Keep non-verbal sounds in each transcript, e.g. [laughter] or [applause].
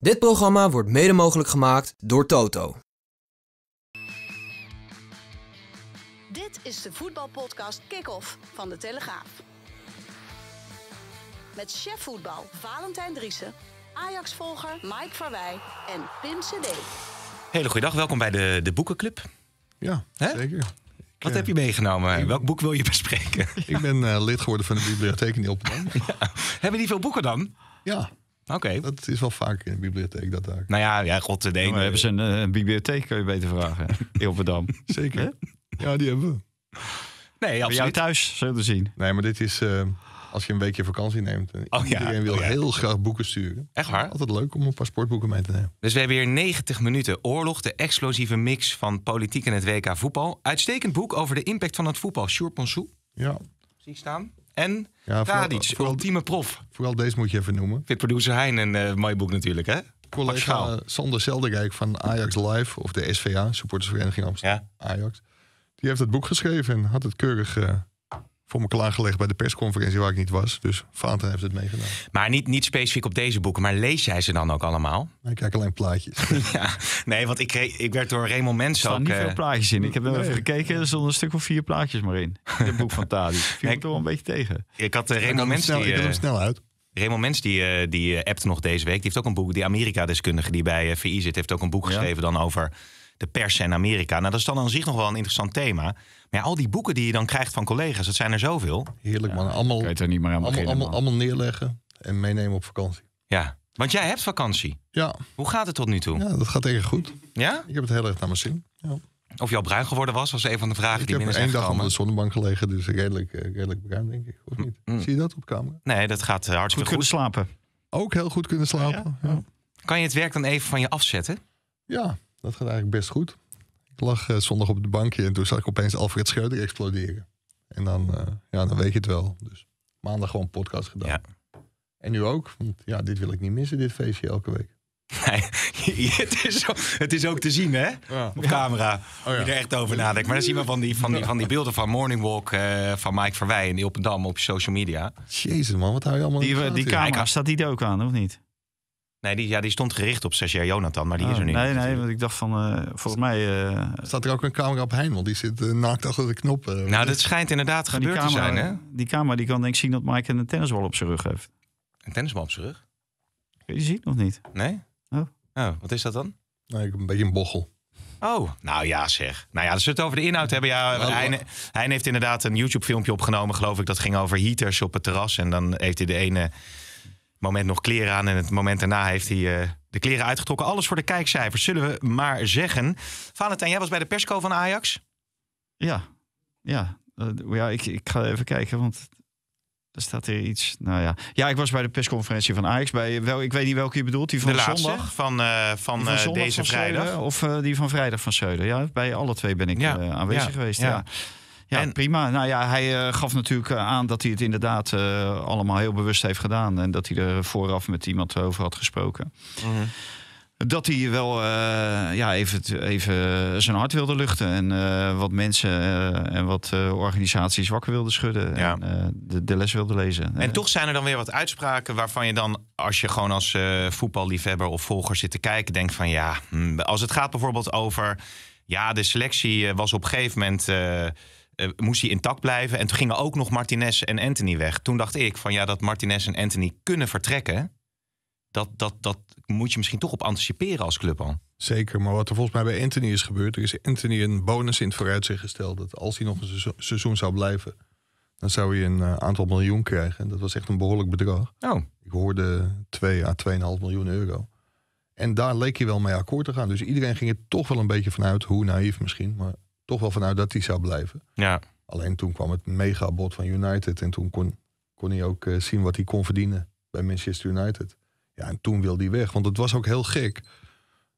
Dit programma wordt mede mogelijk gemaakt door Toto. Dit is de voetbalpodcast Kick-Off van De Telegraaf. Met chef voetbal Valentijn Driessen, Ajax-volger Mike Verwij en Pim CD. Hele goede dag, welkom bij de, de Boekenclub. Ja, Hè? zeker. Wat eh, heb je meegenomen? Welk boek wil je bespreken? Ik ben uh, lid geworden van de bibliotheek in de [laughs] Ja. Hebben die veel boeken dan? Ja, Oké. Dat is wel vaak in de bibliotheek, dat daar. Nou ja, ja god, de ene... Ja, hebben ze eh, een, bibliotheek, kun je beter vragen. Hilverdam. [laughs] Zeker. Ja, die hebben we. Nee, absoluut. Jou thuis, zullen we zien. Nee, maar dit is... Eh, als je een weekje vakantie neemt. En eh, oh iedereen wil oh heel graag boeken sturen. Echt waar? Altijd leuk om een paar sportboeken mee te nemen. Dus we hebben hier 90 minuten oorlog. De explosieve mix van politiek en het WK voetbal. Uitstekend boek over de impact van het voetbal. Sjoerd Ponsou. Ja. Zie ik staan en ja, vooral, ultieme prof. Vooral deze moet je even noemen. Fit producer Heijn en uh, eh, mooi boek natuurlijk, hè? Collega Sander Zelderdijk van Ajax Live, of de SVA, supportersvereniging Amsterdam ja. Ajax. Die heeft het boek geschreven en had het keurig uh, voor me klaargelegd bij de persconferentie waar ik niet was. Dus Vaanten heeft het meegedaan. Maar niet, niet specifiek op deze boeken, maar lees jij ze dan ook allemaal? Ik kijk alleen plaatjes. [laughs] ja, nee, want ik, ik werd door Raymond Mensen Er staan niet veel eh, plaatjes in. Ik heb hem even gekeken, er stonden een stuk of vier plaatjes maar in. het boek van Tadi. Viel ik toch een beetje tegen. Ik had uh, Raymond die... Ik hem eh, snel uit. Raymond Mens die, die appt nog deze week. Die heeft ook een boek, die Amerika-deskundige die bij VI zit, heeft ook een boek geschreven dan over de pers en Amerika. Nou, dat is dan aan zich nog wel een interessant thema. Maar ja, al die boeken die je dan krijgt van collega's, dat zijn er zoveel. Heerlijk man, allemaal, er niet allemaal, allemaal, neerleggen en meenemen op vakantie. Ja, want jij hebt vakantie. Ja. Hoe gaat het tot nu toe? Ja, dat gaat eigenlijk goed. Ja? Ik heb het heel erg naar mijn zin. Ja. Of je al bruin geworden was, was een van de vragen ik die binnen zijn Ik heb één dag op de zonnebank gelegen, dus redelijk, eh, redelijk bruin denk ik. Of niet? Mm. Zie je dat op camera? Nee, dat gaat eh, hartstikke goed. goed. slapen. Ook heel goed kunnen slapen. Ja. Kan je het werk dan even van je afzetten? Ja, dat gaat eigenlijk best goed. Ik lag eh, zondag op het bankje en toen zag ik opeens Alfred Scheuder exploderen. En dan, uh, ja, dan weet je het wel. Dus maandag gewoon podcast gedaan. Ja. En nu ook, want ja, dit wil ik niet missen, dit feestje elke week. Nee, [laughs] het is, ook, het is ook te zien, hè? Op camera. Oh, er echt over nadenkt. Maar dan zien we van die, van die, van die [laughs] beelden van Morning Walk uh, van Mike Verwij en die op social media. Jezus, man, wat hou je allemaal die, in als Die camera staat die ook aan, of niet? Nee, die, ja, die stond gericht op Sergio Jonathan, maar die is ah, er niet. Nee, nee, want ik dacht van, eh, volgens mij... Eh, Staat er ook een camera op Heimel. die zit eh, naakt achter de knop. nou, dat schijnt inderdaad gebeurd camera, te zijn, hè? Die camera die kan denk ik zien dat Mike een tennisbal op zijn rug heeft. Een tennisbal op zijn rug? Kun je zien of niet? Nee? Oh. oh. wat is dat dan? Nee, een beetje een bochel. Oh, nou ja zeg. Nou ja, als we het over de inhoud hebben. Ja, nou, hij heeft inderdaad een YouTube filmpje opgenomen, geloof ik. Dat ging over heaters op het terras. En dan heeft hij de ene moment nog kleren aan. En het moment daarna heeft hij eh, de kleren uitgetrokken. Alles voor de kijkcijfers, zullen we maar zeggen. Van en jij was bij de persco van Ajax? Ja, ja. Eh, ja ik, ik ga even kijken, want er staat hier iets. Nou ja. Ja, ik was bij de persconferentie van Ajax. Bij wel, ik weet niet welke je bedoelt. Die van de laatste, zondag. Van, eh, van, deze vrijdag. of die van vrijdag van Zeuden. Ja, bij alle twee ben ik ja. aanwezig geweest. ja. Ja, prima. Nou ja, hij eh, gaf natuurlijk eh, aan dat hij het inderdaad eh, allemaal heel bewust heeft gedaan. En dat hij er vooraf met iemand over had gesproken. Mhm. Dat hij wel ja, even, even zijn hart wilde luchten. En wat mensen en wat organisaties wakker wilde schudden. En de, de, les wilde lezen. En toch zijn er dan weer wat uitspraken waarvan je dan, als je gewoon als voetballiefhebber of volger zit te kijken, denkt van ja, hm, als het gaat bijvoorbeeld over. Ja, de selectie was op een gegeven moment eh, moest hij intact blijven. En toen gingen ook nog Martinez en Anthony weg. Toen dacht ik van ja, dat Martinez en Anthony kunnen vertrekken. Dat, dat, dat moet je misschien toch op anticiperen als club al. Zeker, maar wat er volgens mij bij Anthony is gebeurd... er is Anthony een bonus in het vooruitzicht gesteld... dat als hij nog een seizoen zou blijven... dan zou hij een eh, aantal miljoen krijgen. dat was echt een behoorlijk bedrag. Oh. Ik hoorde 2 à 2,5 miljoen euro. En daar leek hij wel mee akkoord te gaan. Dus iedereen ging er toch wel een beetje vanuit... hoe naïef misschien, maar toch wel vanuit dat hij zou blijven. Ja. Alleen toen kwam het megabod van United. En toen kon, kon hij ook eh, zien wat hij kon verdienen bij Manchester United. Ja, en toen wilde hij weg. Want het was ook heel gek.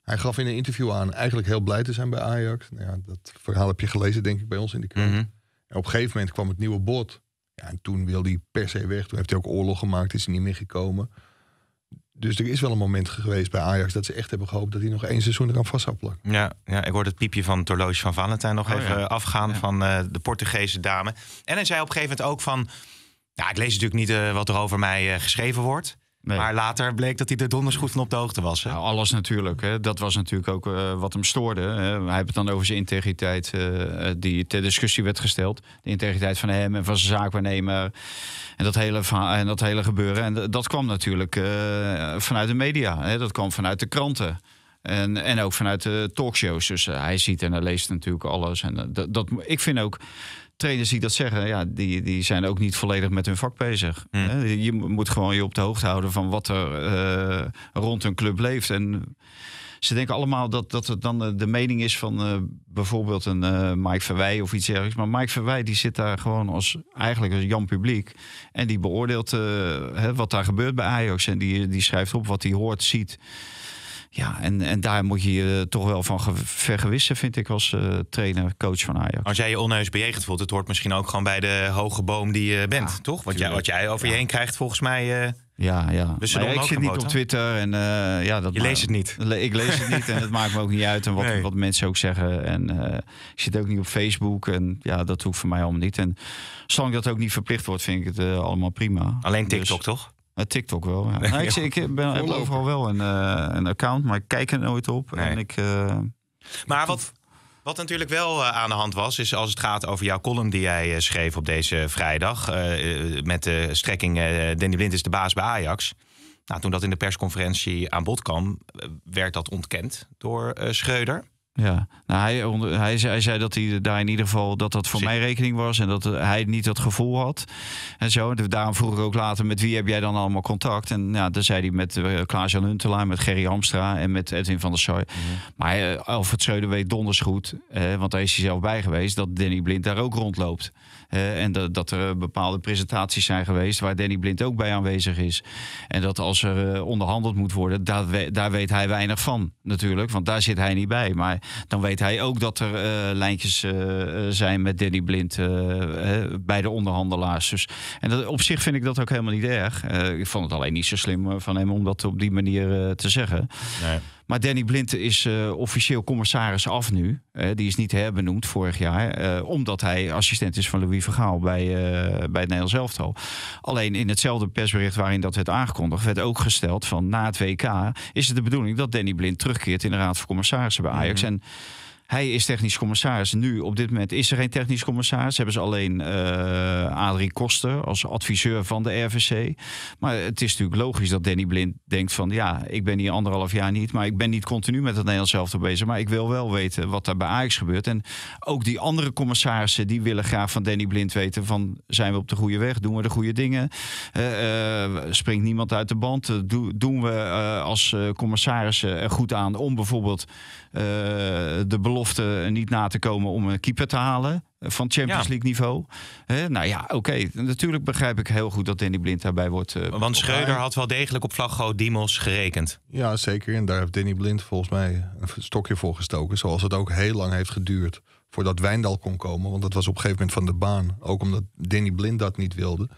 Hij gaf in een interview aan eigenlijk heel blij te zijn bij Ajax. Nou ja, dat verhaal heb je gelezen, denk ik, bij ons in de krant. Mhm. En op een gegeven moment kwam het nieuwe bod. Ja, en toen wilde hij per se weg. Toen heeft hij ook oorlog gemaakt, is hij niet meer gekomen. Dus er is wel een moment geweest bij Ajax dat ze echt hebben gehoopt dat hij nog één seizoen eraan vast zou plakken. Ja, ja, ik hoorde het piepje van het horloge van Valentijn nog oh, even afgaan van eh, de Portugese dame. En hij zei op een gegeven moment ook van, ja, ik lees natuurlijk niet eh, wat er over mij eh, geschreven wordt. Maar later bleek dat hij er donders goed van op de hoogte was. Hè? Nou, alles natuurlijk. Hè. Dat was natuurlijk ook eh, wat hem stoorde. Hè. Hij hebt het dan over zijn integriteit eh, die ter discussie werd gesteld. De integriteit van hem en van zijn zaakwaarnemer. En dat hele, en dat hele gebeuren. En dat kwam natuurlijk eh, vanuit de media. Hè. Dat kwam vanuit de kranten. En, en ook vanuit de talkshows. Dus hij ziet en hij leest natuurlijk alles. En dat, dat, ik vind ook trainers die dat zeggen, ja, die, die zijn ook niet volledig met hun vak bezig. Hmm. Je moet gewoon je op de hoogte houden van wat er eh, rond een club leeft. En ze denken allemaal dat, dat het dan eh, de mening is van eh, bijvoorbeeld een Mike Verwij of iets dergelijks. Maar Mike Verwij die zit daar gewoon als eigenlijk als Jan Publiek. En die beoordeelt hè, wat daar gebeurt bij Ajax. En die, die schrijft op wat hij hoort, ziet. Ja, en, en daar moet je je eh, toch wel van vergewissen, vind ik, als eh, trainer, coach van Ajax. Als jij je onheus bejegend voelt, het hoort misschien ook gewoon bij de hoge boom die je bent, toch? Wat jij, wat jij over je heen krijgt, volgens mij. Eh, ja, ja. Dus maar ik zit niet op Twitter. En, ja, dat je leest het niet. ik lees het niet en het maakt me ook niet uit. En wat, wat mensen ook zeggen. En ik zit ook niet op Facebook. En ja, dat hoeft voor mij allemaal niet. En zolang dat ook niet verplicht wordt, vind ik het allemaal prima. Alleen TikTok, dus- toch? Eh, TikTok wel. [laughs] Nou, ik, eh, ben, overal wel een, eh, een, account, maar ik kijk er nooit op. En ik, maar wat, wat natuurlijk wel aan de hand was, is als het gaat over jouw column die jij schreef op deze vrijdag. met de strekking: Danny Blind is de baas bij Ajax. Nou, toen dat in de persconferentie aan bod kwam, werd dat ontkend door Schreuder. Ja, nou, hij, hij, zei, dat hij daar in ieder geval dat dat voor Zit. mijn rekening was en dat eh, hij niet dat gevoel had. En zo. Dus daarom vroeg ik ook later: met wie heb jij dan allemaal contact? En ja, dan zei hij met uh, Klaas-Jan met Gerry Amstra en met Edwin van der Sar. Mhm. Maar eh, Alfred Schreuder weet donders goed, want daar is hij zelf bij geweest, dat Danny Blind daar ook rondloopt. Eh, en dat, dat er eh, bepaalde presentaties zijn geweest waar Danny Blind ook bij aanwezig is. En dat als er eh, onderhandeld moet worden, daar, daar weet hij weinig van natuurlijk. Want daar zit hij niet bij. Maar dan weet hij ook dat er lijntjes zijn met Danny Blind bij de onderhandelaars. Dus, en dat, op zich vind ik dat ook helemaal niet erg. ik vond het alleen niet zo slim van hem om dat op die manier te zeggen. Nee. Maar Danny Blind is eh, officieel commissaris af nu. Eh, die is niet herbenoemd vorig jaar. Eh, omdat hij assistent is van Louis Vergaal bij, bij het Nederlands elftal. Alleen in hetzelfde persbericht waarin dat werd aangekondigd... werd ook gesteld van na het WK is het de bedoeling... dat Danny Blind terugkeert in de Raad van Commissarissen bij Ajax. Mhm. En hij is technisch commissaris. Nu, op dit moment, is er geen technisch commissaris. Hebben ze alleen eh, Adrie Koster als adviseur van de RVC. Maar het is natuurlijk logisch dat Danny Blind denkt van... ja, ik ben hier anderhalf jaar niet, maar ik ben niet continu met het Nederlands zelf bezig. Maar ik wil wel weten wat daar bij Ajax gebeurt. En ook die andere commissarissen, die willen graag van Danny Blind weten... van zijn we op de goede weg, doen we de goede dingen... Eh, eh, springt niemand uit de band, doen we als commissarissen er goed aan... om bijvoorbeeld de belofte belofte niet na te komen om een keeper te halen eh, van Champions League niveau. nou ja, oké. Natuurlijk begrijp ik heel goed dat Danny Blind daarbij wordt. Eh, Want Schreuder had wel degelijk op Vlaggo Dimos gerekend. Ja, zeker. En daar heeft Danny Blind volgens mij een stokje voor gestoken. Zoals het ook heel lang heeft geduurd voordat Wijndal kon komen. Want dat was op een gegeven moment van de baan. Ook omdat Danny Blind dat niet wilde.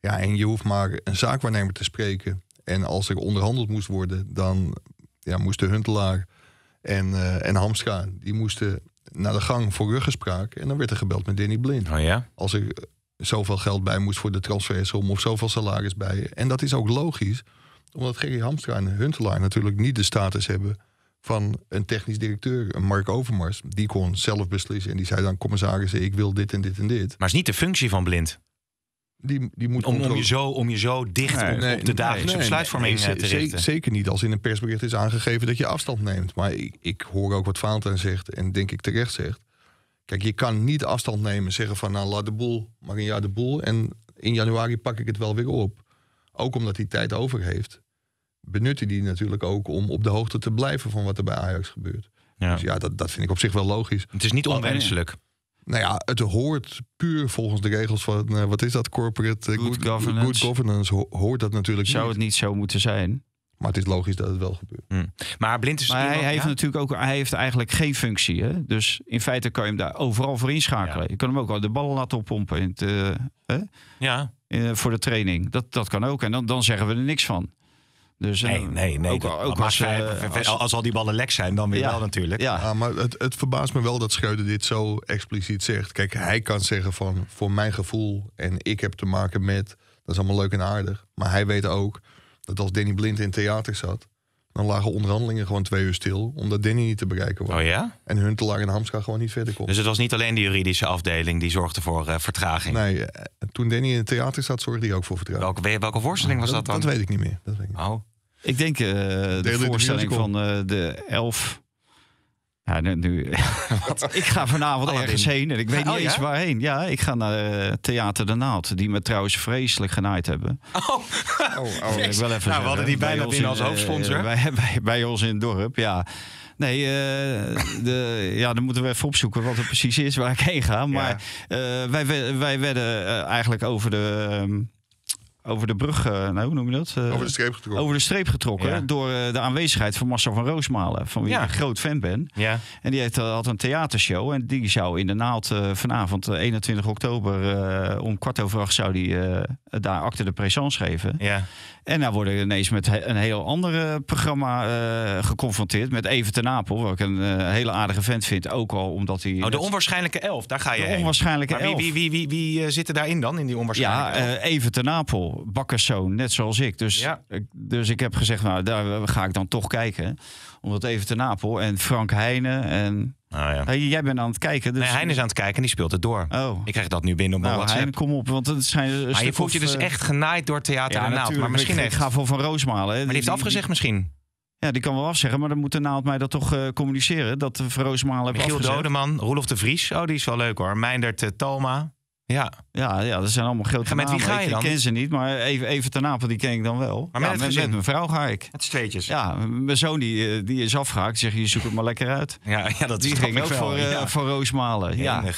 Ja, en je hoeft maar een zaakwaarnemer te spreken. En als er onderhandeld moest worden, dan ja, moest de Huntelaar en, uh, en die moesten naar de gang voor ruggespraak. En dan werd er gebeld met Danny Blind. Oh, ja? Als er zoveel geld bij moest voor de transfersom of zoveel salaris bij. En dat is ook logisch, omdat Gerry Hamstra en Huntelaar natuurlijk niet de status hebben van een technisch directeur, een Mark Overmars. Die kon zelf beslissen en die zei dan, commissarissen, ik wil dit en dit en dit. Maar het is niet de functie van Blind. Die, die moet om, om, je zo, om je zo dicht op, de dagelijkse nee, besluitvorming eh, te richten. Zeker niet als in een persbericht is aangegeven dat je afstand neemt. Maar ik, ik hoor ook wat Valentijn zegt en denk ik terecht zegt. Kijk, je kan niet afstand nemen zeggen van nou laat de boel maar de boel. En in januari pak ik het wel weer op. Ook omdat hij tijd over heeft. Benut die natuurlijk ook om op de hoogte te blijven van wat er bij Ajax gebeurt. Ja. Dus ja, dat, dat vind ik op zich wel logisch. Het is niet onwenselijk nou ja, het hoort puur volgens de regels van, eh, wat is dat, corporate eh, good, governance, hoort dat natuurlijk Zou het niet zo moeten zijn? Maar het is logisch dat het wel gebeurt. Hm. Maar blind is. hij, hij heeft natuurlijk ook, hij heeft eigenlijk geen functie. Hè? Dus in feite kan je hem daar overal voor inschakelen. Je kan hem ook al de ballen laten oppompen. In het, eh, hè? Ja. voor de training. Dat, dat kan ook. En dan, dan zeggen we er niks van. Dus, nee, eh, nee, nee. Ook, eh, als, als, al die ballen lek zijn, dan weer wel natuurlijk. Ja. maar het, het verbaast me wel dat Scheuder dit zo expliciet zegt. Kijk, hij kan zeggen van voor mijn gevoel en ik heb te maken met... dat is allemaal leuk en aardig. Maar hij weet ook dat als Danny Blind in theater zat... Dan lagen onderhandelingen gewoon twee uur stil, omdat Danny niet te bereiken was. Oh ja? En Huntelaar in Hamska gewoon niet verder kon. Dus het was niet alleen de juridische afdeling die zorgde voor eh, vertraging? Nee, eh, toen Danny in het theater zat, zorgde hij ook voor vertraging. Welke, welke voorstelling was ah, dat, dan? Dat weet ik niet meer. Dat weet ik Oh. Ik denk uh, de, de voorstelling van de elf ja, nu, [laughs] ik ga vanavond oh ergens heen en ik weet oh niet eens waarheen. Ja, ik ga naar eh, Theater de Naald, die me trouwens vreselijk genaaid hebben. Oh, oh, oh Ik wel even nou, we hadden die bijna in binnen als eh, hoofdsponsor. Uh, [laughs] bij, bij, ons in het dorp, ja. Nee, eh, de, ja, dan moeten we even opzoeken wat er precies is waar ik heen ga. Maar wij, wij werden eigenlijk over de... Ehm, over de brug, eh, nou, hoe noem je dat? Eh, over de streep getrokken. Over de streep getrokken door eh, de aanwezigheid van Marcel van Roosmalen, van wie ik een groot fan ben. Ja. En die heeft, had een theatershow en die zou in de naald vanavond, 21 oktober, om kwart over acht zou die daar acte de présence geven. Ja. En daar worden we ineens met een heel ander programma geconfronteerd, met Even ten Apel, wat ik een hele aardige vent vind, ook al omdat hij... Oh, de onwaarschijnlijke elf, daar ga je De onwaarschijnlijke elf. Wie, wie, wie, wie, wie zitten daarin dan, in die onwaarschijnlijke Ja, Even ten Apel bakkerszoon, net zoals ik. Dus, dus ik heb gezegd, nou, daar ga ik dan toch kijken. Omdat even te Napel en Frank Heijnen en... Ah, ja. jij bent aan het kijken. Dus... Nee, is aan het kijken en die speelt het door. Oh. Ik krijg dat nu binnen op mijn nou, kom op, want het schijnt... je voelt je dus eh, echt genaaid door Theater ja, Naald. Maar misschien ik, ga voor Van Roosmalen. Maar die, heeft afgezegd misschien. Ja, die kan wel afzeggen, maar dan moet de naald mij dat toch eh, communiceren. Dat Van Roosmalen heeft Michiel Dodeman, Roelof de Vries. Oh, die is wel leuk hoor. Meindert uh, ja. Ja, ja, dat zijn allemaal grote en met wie ga je dan? Ik ken ze niet, maar even, even ten Apel, die ken ik dan wel. Maar met, mijn vrouw ga ik. Met steetjes. Ja, mijn zoon die, eh, die is afgehaakt. Zeg je, zoek het maar lekker uit. Ja, ja dat dus die ging ook wel. voor, eh, ja. malen. voor Roosmalen. Ja. Want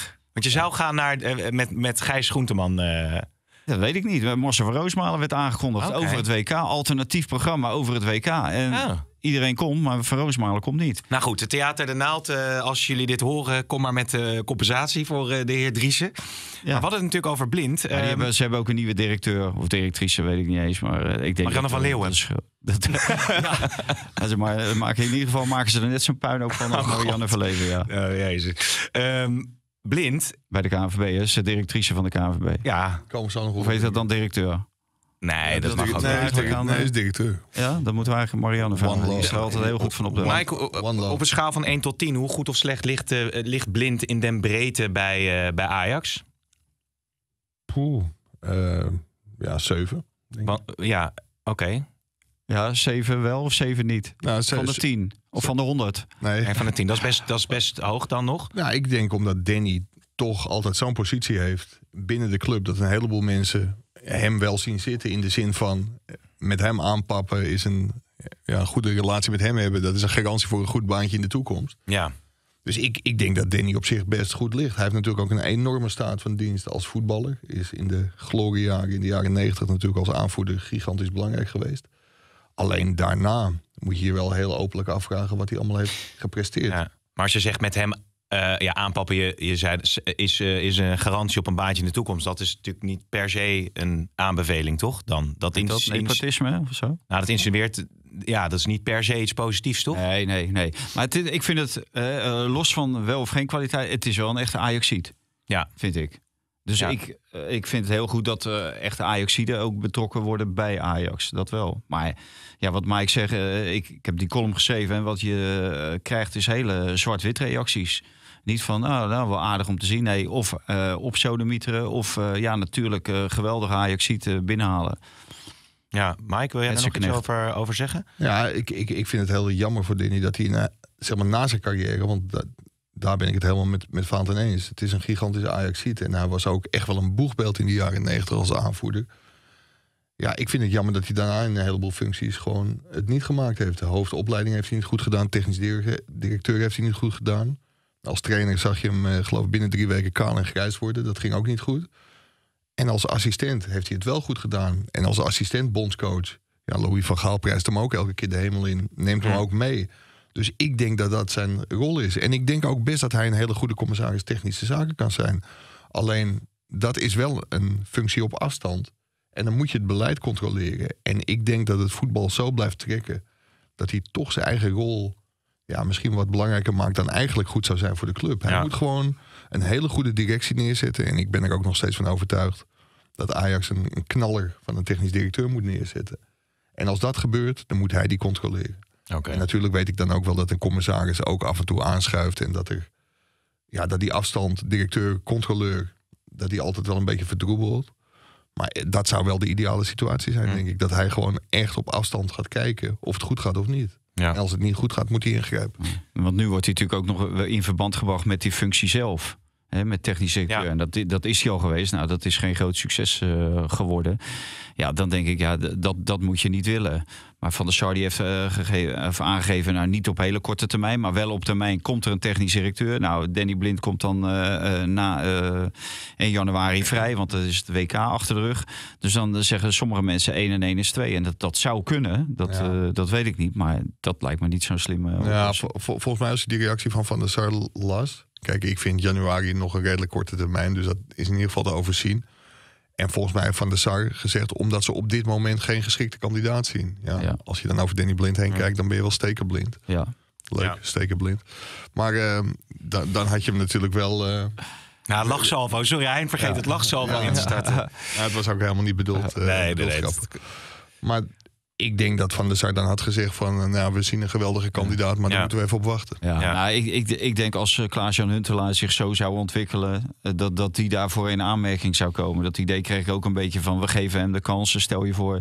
je zou gaan naar, eh, met, met Gijs Groenteman... Dat weet ik niet. Morse van Roosmalen werd aangekondigd over het WK. Alternatief programma over het WK. En ah. iedereen kon maar Van Roosmalen komt niet. Nou goed, het Theater de Naald. Eh, als jullie dit horen, kom maar met de eh, compensatie voor eh, de heer Driesen Ja. Maar we hadden het natuurlijk over blind. Ehm, hebben, ze hebben ook een nieuwe directeur of directrice, weet ik niet eens. Maar ik denk... Marianne van Leeuwen. Dat, [laughs] maar, in ieder geval maken ze er net zo'n puinhoop van als oh, Marianne van Leeuwen, ja. Oh, jezus. Ehm, Blind. Bij de KNVB is de directrice van de KNVB. Ja. Komen ze nog of heet dat dan directeur? Nee, dat, dat, mag ook niet. Nee, is directeur. Ja, dan moeten we eigenlijk Marianne van. Die is er altijd heel goed van op de Mike, op een schaal van 1 tot 10, hoe goed of slecht ligt, uh, ligt Blind in den breedte bij, eh, bij Ajax? Poeh, eh, ja, 7. Ja, oké. Ja, zeven wel of zeven niet. Nou, van de tien of van de honderd. Nee. En van de tien, dat is, best, dat is best hoog dan nog. ja ik denk omdat Danny toch altijd zo'n positie heeft binnen de club... dat een heleboel mensen hem wel zien zitten in de zin van... Eh, met hem aanpappen is een, ja, goede relatie met hem hebben... dat is een garantie voor een goed baantje in de toekomst. Ja. Dus ik, ik denk dat Danny op zich best goed ligt. Hij heeft natuurlijk ook een enorme staat van dienst als voetballer. Is in de gloriejaren, in de jaren negentig natuurlijk als aanvoerder gigantisch belangrijk geweest. Alleen daarna moet je je wel heel openlijk afvragen wat hij allemaal heeft gepresteerd. Ja. Maar ze zegt met hem uh, ja, aanpappen, je, je zei, is, eh, is een garantie op een baantje in de toekomst. Dat is natuurlijk niet per se een aanbeveling, toch? Dan, dat is dat nepotisme of zo? Nou, dat insinueert, ja, dat is niet per se iets positiefs, toch? Nee, nee, nee. Maar ik vind het, eh, los van wel of geen kwaliteit, het is wel een echte Ajaxiet. Ja. Vind ik. Dus ik, eh, ik vind het heel goed dat uh, echte Ajaxiden ook betrokken worden bij Ajax. Dat wel. Maar ja, wat Mike zegt, eh, ik, ik heb die column geschreven. En wat je krijgt is hele zwart-wit reacties. Niet van, oh, nou, wel aardig om te zien. Nee, of op sodemieteren. Of ja, natuurlijk geweldige Ajaxieten binnenhalen. Ja, Mike, wil jij daar nog iets over, over zeggen? Ja, ik, ik, ik vind het heel jammer voor Dinny dat hij na, zeg maar, na zijn carrière... want dat, daar ben ik het helemaal met, met Vaanten eens. Het is een gigantische Ajax-ziet. En hij was ook echt wel een boegbeeld in de jaren 90 als aanvoerder. Ja, ik vind het jammer dat hij daarna in een heleboel functies gewoon het niet gemaakt heeft. De hoofdopleiding heeft hij niet goed gedaan. Technisch directeur heeft hij niet goed gedaan. Als trainer zag je hem, eh, geloof ik, binnen drie weken kaal en grijs worden. Dat ging ook niet goed. En als assistent heeft hij het wel goed gedaan. En als assistent bondscoach, ja, Louis van Gaal prijst hem ook elke keer de hemel in. Neemt hem ook mee. Dus ik denk dat dat zijn rol is. En ik denk ook best dat hij een hele goede commissaris technische zaken kan zijn. Alleen dat is wel een functie op afstand. En dan moet je het beleid controleren. En ik denk dat het voetbal zo blijft trekken dat hij toch zijn eigen rol ja, misschien wat belangrijker maakt dan eigenlijk goed zou zijn voor de club. Hij moet gewoon een hele goede directie neerzetten. En ik ben er ook nog steeds van overtuigd dat Ajax een knaller van een technisch directeur moet neerzetten. En als dat gebeurt, dan moet hij die controleren natuurlijk weet ik dan ook wel dat een commissaris ook af en toe aanschuift. En dat, er, ja, dat die afstand, directeur, controleur, dat die altijd wel een beetje verdroebelt. Maar eh, dat zou wel de ideale situatie zijn, hm. denk ik. Dat hij gewoon echt op afstand gaat kijken of het goed gaat of niet. En als het niet goed gaat, moet hij ingrijpen. Hm. Want nu wordt hij natuurlijk ook nog in verband gebracht met die functie zelf met technische directeur. En dat, dat is hij al geweest. Nou, dat is geen groot succes eh, geworden. Ja, dan denk ik, ja, dat, dat moet je niet willen. Maar Van der Sar die heeft uh, eh, gegeven, eh, aangegeven, nou niet op hele korte termijn, maar wel op termijn komt er een technisch directeur. Nou, Danny Blind komt dan uh, na 1 januari vrij, want dat is het WK achter de rug. Dus dan zeggen sommige mensen 1 en 1 is 2. En dat, dat zou kunnen, dat, dat weet ik niet. Maar dat lijkt me niet zo'n slimme. Ja, volgens mij is die reactie van Van der Sar last. Kijk, ik vind januari nog een redelijk korte termijn, dus dat is in ieder geval te overzien. En volgens mij heeft Van de Sar gezegd, omdat ze op dit moment geen geschikte kandidaat zien. Ja, Als je dan over Danny Blind heen kijkt, dan ben je wel stekenblind. Ja. Leuk, stekenblind. Maar ehm, dan had je hem natuurlijk wel... Uh, eh, nou, lachsalvo. Sorry, hij vergeet het lachsalvo in te starten. het was ook helemaal niet bedoeld. nee, eh, nee, nee. Maar ik denk dat Van der Sar dan had gezegd van... Eh, nou, we zien een geweldige kandidaat, maar ja. daar moeten we even op wachten. Ja, Nou, ik, ik, ik, denk als eh, Klaas-Jan Huntelaar zich zo zou ontwikkelen... Eh, dat, dat die daarvoor in aanmerking zou komen. Dat idee kreeg ik ook een beetje van... we geven hem de kansen, stel je voor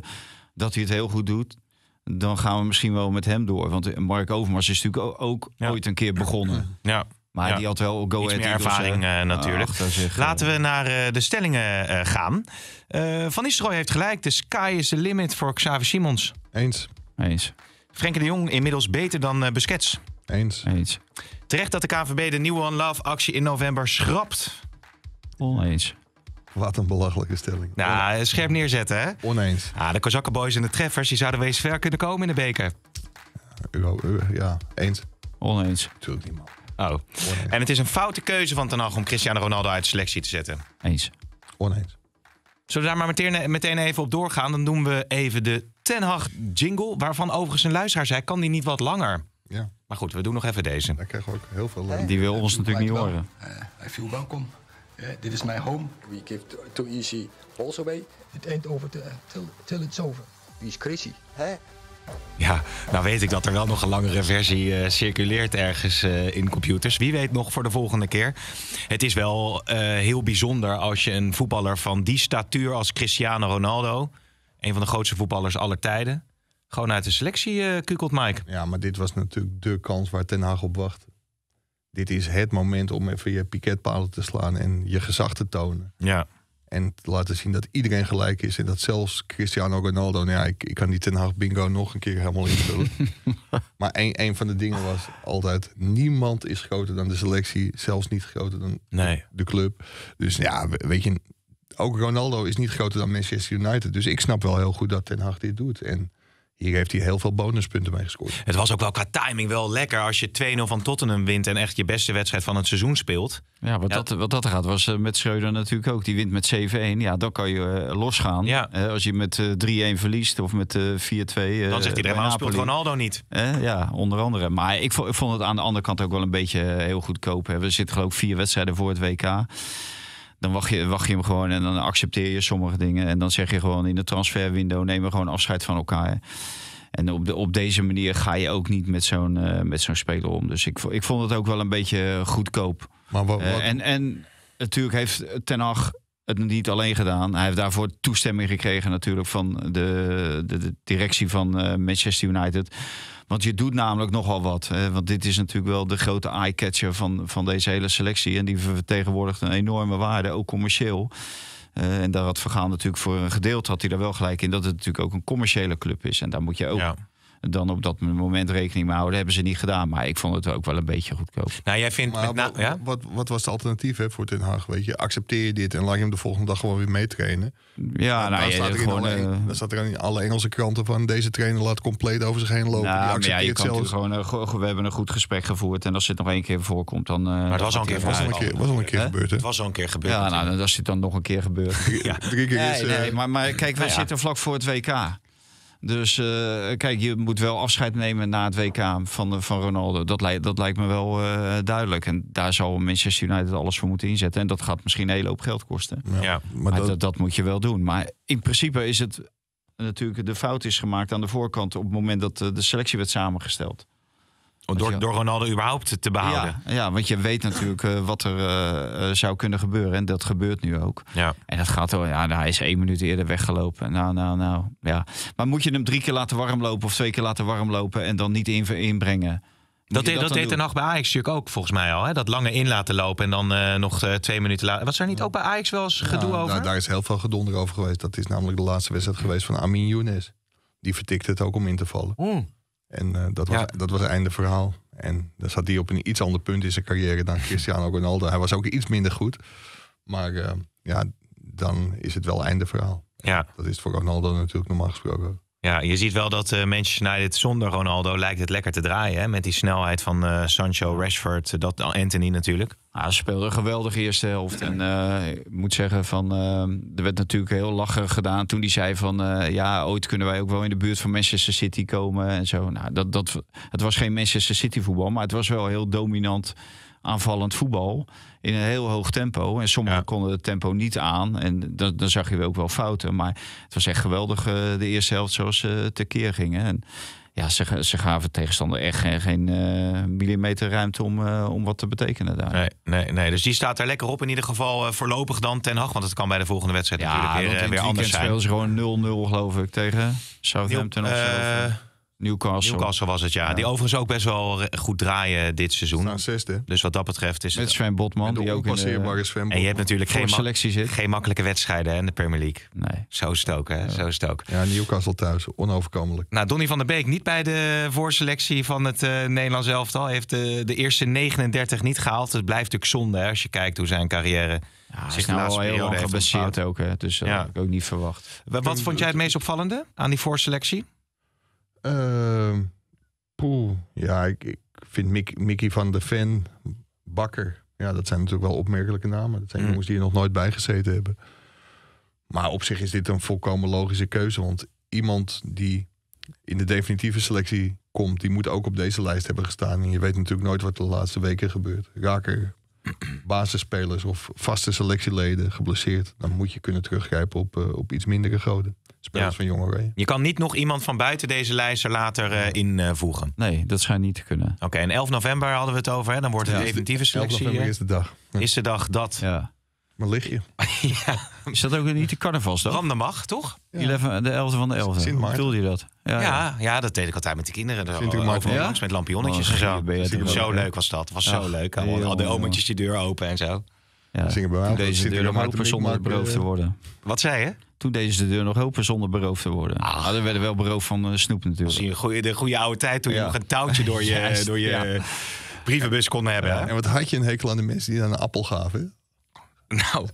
dat hij het heel goed doet... dan gaan we misschien wel met hem door. Want Mark Overmars is natuurlijk ook, ooit een keer begonnen. Ja. Maar die had wel go Iets ervaring natuurlijk. Laten we naar de stellingen gaan. Eh, van Nistelrooy heeft gelijk. De sky is the limit voor Xavi Simons. Eens. Eens. Frenkie de Jong inmiddels beter dan uh, Busquets. Eens. Eens. Terecht dat de KVB de nieuwe One Love actie in november schrapt. Oneens. Wat een belachelijke stelling. Nou, oh. eh, scherp neerzetten, hè? Oneens. Ah, de Kazakkenboys en de Treffers die zouden wees ver kunnen komen in de beker. ja, eens. Oneens. Tuurlijk niet, man. Oh. En het is een foute keuze van Ten Hag om Cristiano Ronaldo uit de selectie te zetten. Eens. Oneens. Zullen we daar maar meteen, even op doorgaan? Dan doen we even de Ten Hag jingle, waarvan overigens een luisteraar zei, kan die niet wat langer? Ja. Maar goed, we doen nog even deze. Daar krijgen ook heel veel... Eh, die wil ons eh, natuurlijk niet horen. Uh, eh, I feel welcome. Uh, this is my home. We give too easy also way. It ain't over till, till it's over. Wie is Chrissy? Ja, nou weet ik dat er wel nog een langere versie eh, circuleert ergens eh, in computers. Wie weet nog voor de volgende keer. Het is wel eh, heel bijzonder als je een voetballer van die statuur als Cristiano Ronaldo, een van de grootste voetballers aller tijden, gewoon uit de selectie kukelt, Mike. Ja, maar dit was natuurlijk de kans waar Ten Hag op wacht. Dit is het moment om even je piketpalen te slaan en je gezag te tonen. Ja. En laten dus zien dat iedereen gelijk is. En dat zelfs Cristiano Ronaldo. Nou ja, ik, ik kan die Ten Hag bingo nog een keer helemaal invullen. [laughs] maar een, een van de dingen was altijd: niemand is groter dan de selectie. Zelfs niet groter dan de club. Dus ja, weet je. Ook Ronaldo is niet groter dan Manchester United. Dus ik snap wel heel goed dat Ten Hag dit doet. En hier heeft hij heel veel bonuspunten mee gescoord. Het was ook wel qua timing wel lekker als je 2-0 van Tottenham wint en echt je beste wedstrijd van het seizoen speelt. Ja, wat, Dat, wat dat gaat was eh, met Schreuder natuurlijk ook. Die wint met 7-1. Ja, dan kan je eh, losgaan. Ja. Eh, als je met 3-1 verliest of met 4-2. dan zegt iedereen, dan speelt Ronaldo niet? ja, onder andere. Maar ik vond, ik vond het aan de andere kant ook wel een beetje heel goedkoop. We zitten geloof ik vier wedstrijden voor het WK dan wacht je, wacht je hem gewoon en dan accepteer je sommige dingen. En dan zeg je gewoon in de transferwindow nemen we gewoon afscheid van elkaar. En op, de, op deze manier ga je ook niet met zo'n eh, speler om. Dus ik, ik vond het ook wel een beetje goedkoop. Maar eh, en, en natuurlijk heeft Ten Hag het niet alleen gedaan. Hij heeft daarvoor toestemming gekregen natuurlijk van de, de, directie van eh, Manchester United. Want je doet namelijk nogal wat. Hè? Want dit is natuurlijk wel de grote eye-catcher van, van deze hele selectie. En die vertegenwoordigt een enorme waarde, ook commercieel. Eh, en daar had Vergaan natuurlijk voor een gedeelte had hij daar wel gelijk in dat het natuurlijk ook een commerciële club is. En daar moet je ook ja dan op dat moment rekening mee houden. Hebben ze niet gedaan. Maar ik vond het ook wel een beetje goedkoop. Nou, jij vindt. Met ja? wat, wat was het alternatief hè, voor Den Haag? Weet je, accepteer je dit en laat je hem de volgende dag gewoon weer meetrainen. Ja, nou, dan, staat gewoon, alle, eh, dan staat er in alle Engelse kranten van deze trainer laat compleet over zich heen lopen. Nou, die ja, je kan Gewoon, eh, we hebben een goed gesprek gevoerd en als dit nog één keer voorkomt, dan. Eh, maar het was al een keer, was al een keer, was al een keer gebeurd. Het was al een keer gebeurd. Ja, nou, als het dan nog een keer gebeurt. [laughs] ja. Drie keer is, nee, nee, maar, maar kijk, we nou zitten vlak voor het WK. Dus eh, kijk, je moet wel afscheid nemen na het WK van, eh, van Ronaldo. Dat, lijkt, dat lijkt me wel eh, duidelijk. En daar zal Manchester United alles voor moeten inzetten. En dat gaat misschien een hele hoop geld kosten. Ja, maar dat... dat moet je wel doen. Maar in principe is het natuurlijk de fout is gemaakt aan de voorkant... op het moment dat de selectie werd samengesteld. Door, je, door Ronaldo überhaupt te behouden. Ja, want je weet natuurlijk eh, wat er eh, eh, zou kunnen gebeuren. En dat gebeurt nu ook. Ja. En dat gaat wel. Ja, nou, hij is één minuut eerder weggelopen. Nou, nou, nou. Ja. Maar moet je hem drie keer laten warmlopen of twee keer laten warmlopen en dan niet in, inbrengen? dat, dat, dat deed er nacht bij Ajax natuurlijk ook volgens mij al. Hè? Dat lange in laten lopen en dan nog twee minuten later. Was er niet ook bij Ajax wel eens gedoe nou, over? Ja, daar is heel veel gedonder over geweest. Dat is namelijk de laatste wedstrijd geweest van Amin Younes. Die vertikte het ook om in te vallen. Mm. En eh, dat, was, dat was het einde verhaal. En dan zat hij op een iets ander punt in zijn carrière dan [laughs] Cristiano Ronaldo. Hij was ook iets minder goed. Maar eh, ja, dan is het wel einde verhaal. Ja. Dat is voor Ronaldo natuurlijk normaal gesproken ja, je ziet wel dat uh, Manchester United zonder Ronaldo lijkt het lekker te draaien. Hè? Met die snelheid van eh, Sancho, Rashford, eh, dat Anthony natuurlijk. Ja, ze speelde een geweldige eerste helft. En ik moet zeggen, van, er werd natuurlijk heel lachen gedaan toen hij zei van... ja, ooit kunnen wij ook wel in de buurt van Manchester City komen en zo. Nou, dat, dat, het was geen Manchester City voetbal, maar het was wel heel dominant aanvallend voetbal in een heel hoog tempo. En sommigen konden het tempo niet aan. En dan, dan zag je ook wel fouten. Maar het was echt geweldig eh, de eerste helft zoals ze eh, tekeer gingen. En ja, ze, ze gaven tegenstander echt geen, geen eh, millimeter ruimte om, om wat te betekenen daar. Nee, nee, nee, dus die staat er lekker op in ieder geval voorlopig dan Ten Hag. Want het kan bij de volgende wedstrijd ja, natuurlijk weer, weer anders zijn. Ja, ze gewoon 0-0 geloof ik tegen Southampton of zo. Newcastle. was het, ja. Die overigens ook best wel goed draaien dit seizoen. Zesde. Dus wat dat betreft is Met Sven Botman, die ook in, eh, En je hebt natuurlijk geen, selectie zit. geen makkelijke wedstrijden hè, in de Premier League. Nee. Zo is het ook, hè. Ja. Zo is het ook. Ja, Newcastle thuis. Onoverkomelijk. Nou, Donny van der Beek niet bij de voorselectie van het uh, Nederlands elftal. Heeft de, eh, de eerste 39 niet gehaald. Het blijft natuurlijk zonde, als je kijkt hoe zijn carrière... zich nou al heel lang gebaseerd ook, hè. Dus dat ik ook niet verwacht. Wat vond jij het meest opvallende aan die voorselectie? Uh, ja, ik, vind Mickey, van de Ven, Bakker. Ja, dat zijn natuurlijk wel opmerkelijke namen. Dat zijn mm. jongens die er nog nooit bij gezeten hebben. Maar op zich is dit een volkomen logische keuze. Want iemand die in de definitieve selectie komt, die moet ook op deze lijst hebben gestaan. En je weet natuurlijk nooit wat de laatste weken gebeurt. Raken [clears throat] basisspelers of vaste selectieleden geblesseerd, dan moet je kunnen teruggrijpen op, eh, op iets mindere goden spelers ja. Je kan niet nog iemand van buiten deze lijst er later eh, invoegen. nee, dat schijnt niet te kunnen. Oké, en 11 november hadden we het over. Hè? Dan wordt het definitieve selectie. 11 november is de dag. Ja. Is de dag dat. Ja. Maar lig je? [laughs] Is dat ook niet de carnavalsdag? mag, toch? 11, de 11e van de 11e. bedoelde je dat? Ja, ja. dat deed ik altijd met de kinderen. Overal langs met lampionnetjes en oh, zo. Zo leuk was dat. was zo leuk. Al de ometjes die deur open en zo. Ja, zingen bij Toen deze de deur nog open zonder beroofd te worden. Eh? Wat zei je? Toen deze de deur nog open zonder beroofd te worden. Ah, dan nou, werden wel beroofd van eh, snoep natuurlijk. Je goede, de goede oude tijd toen je nog een touwtje door je, [laughs] door je brievenbus kon hebben. En wat had je een hekel aan de mensen die dan een appel gaven? [laughs] Nou,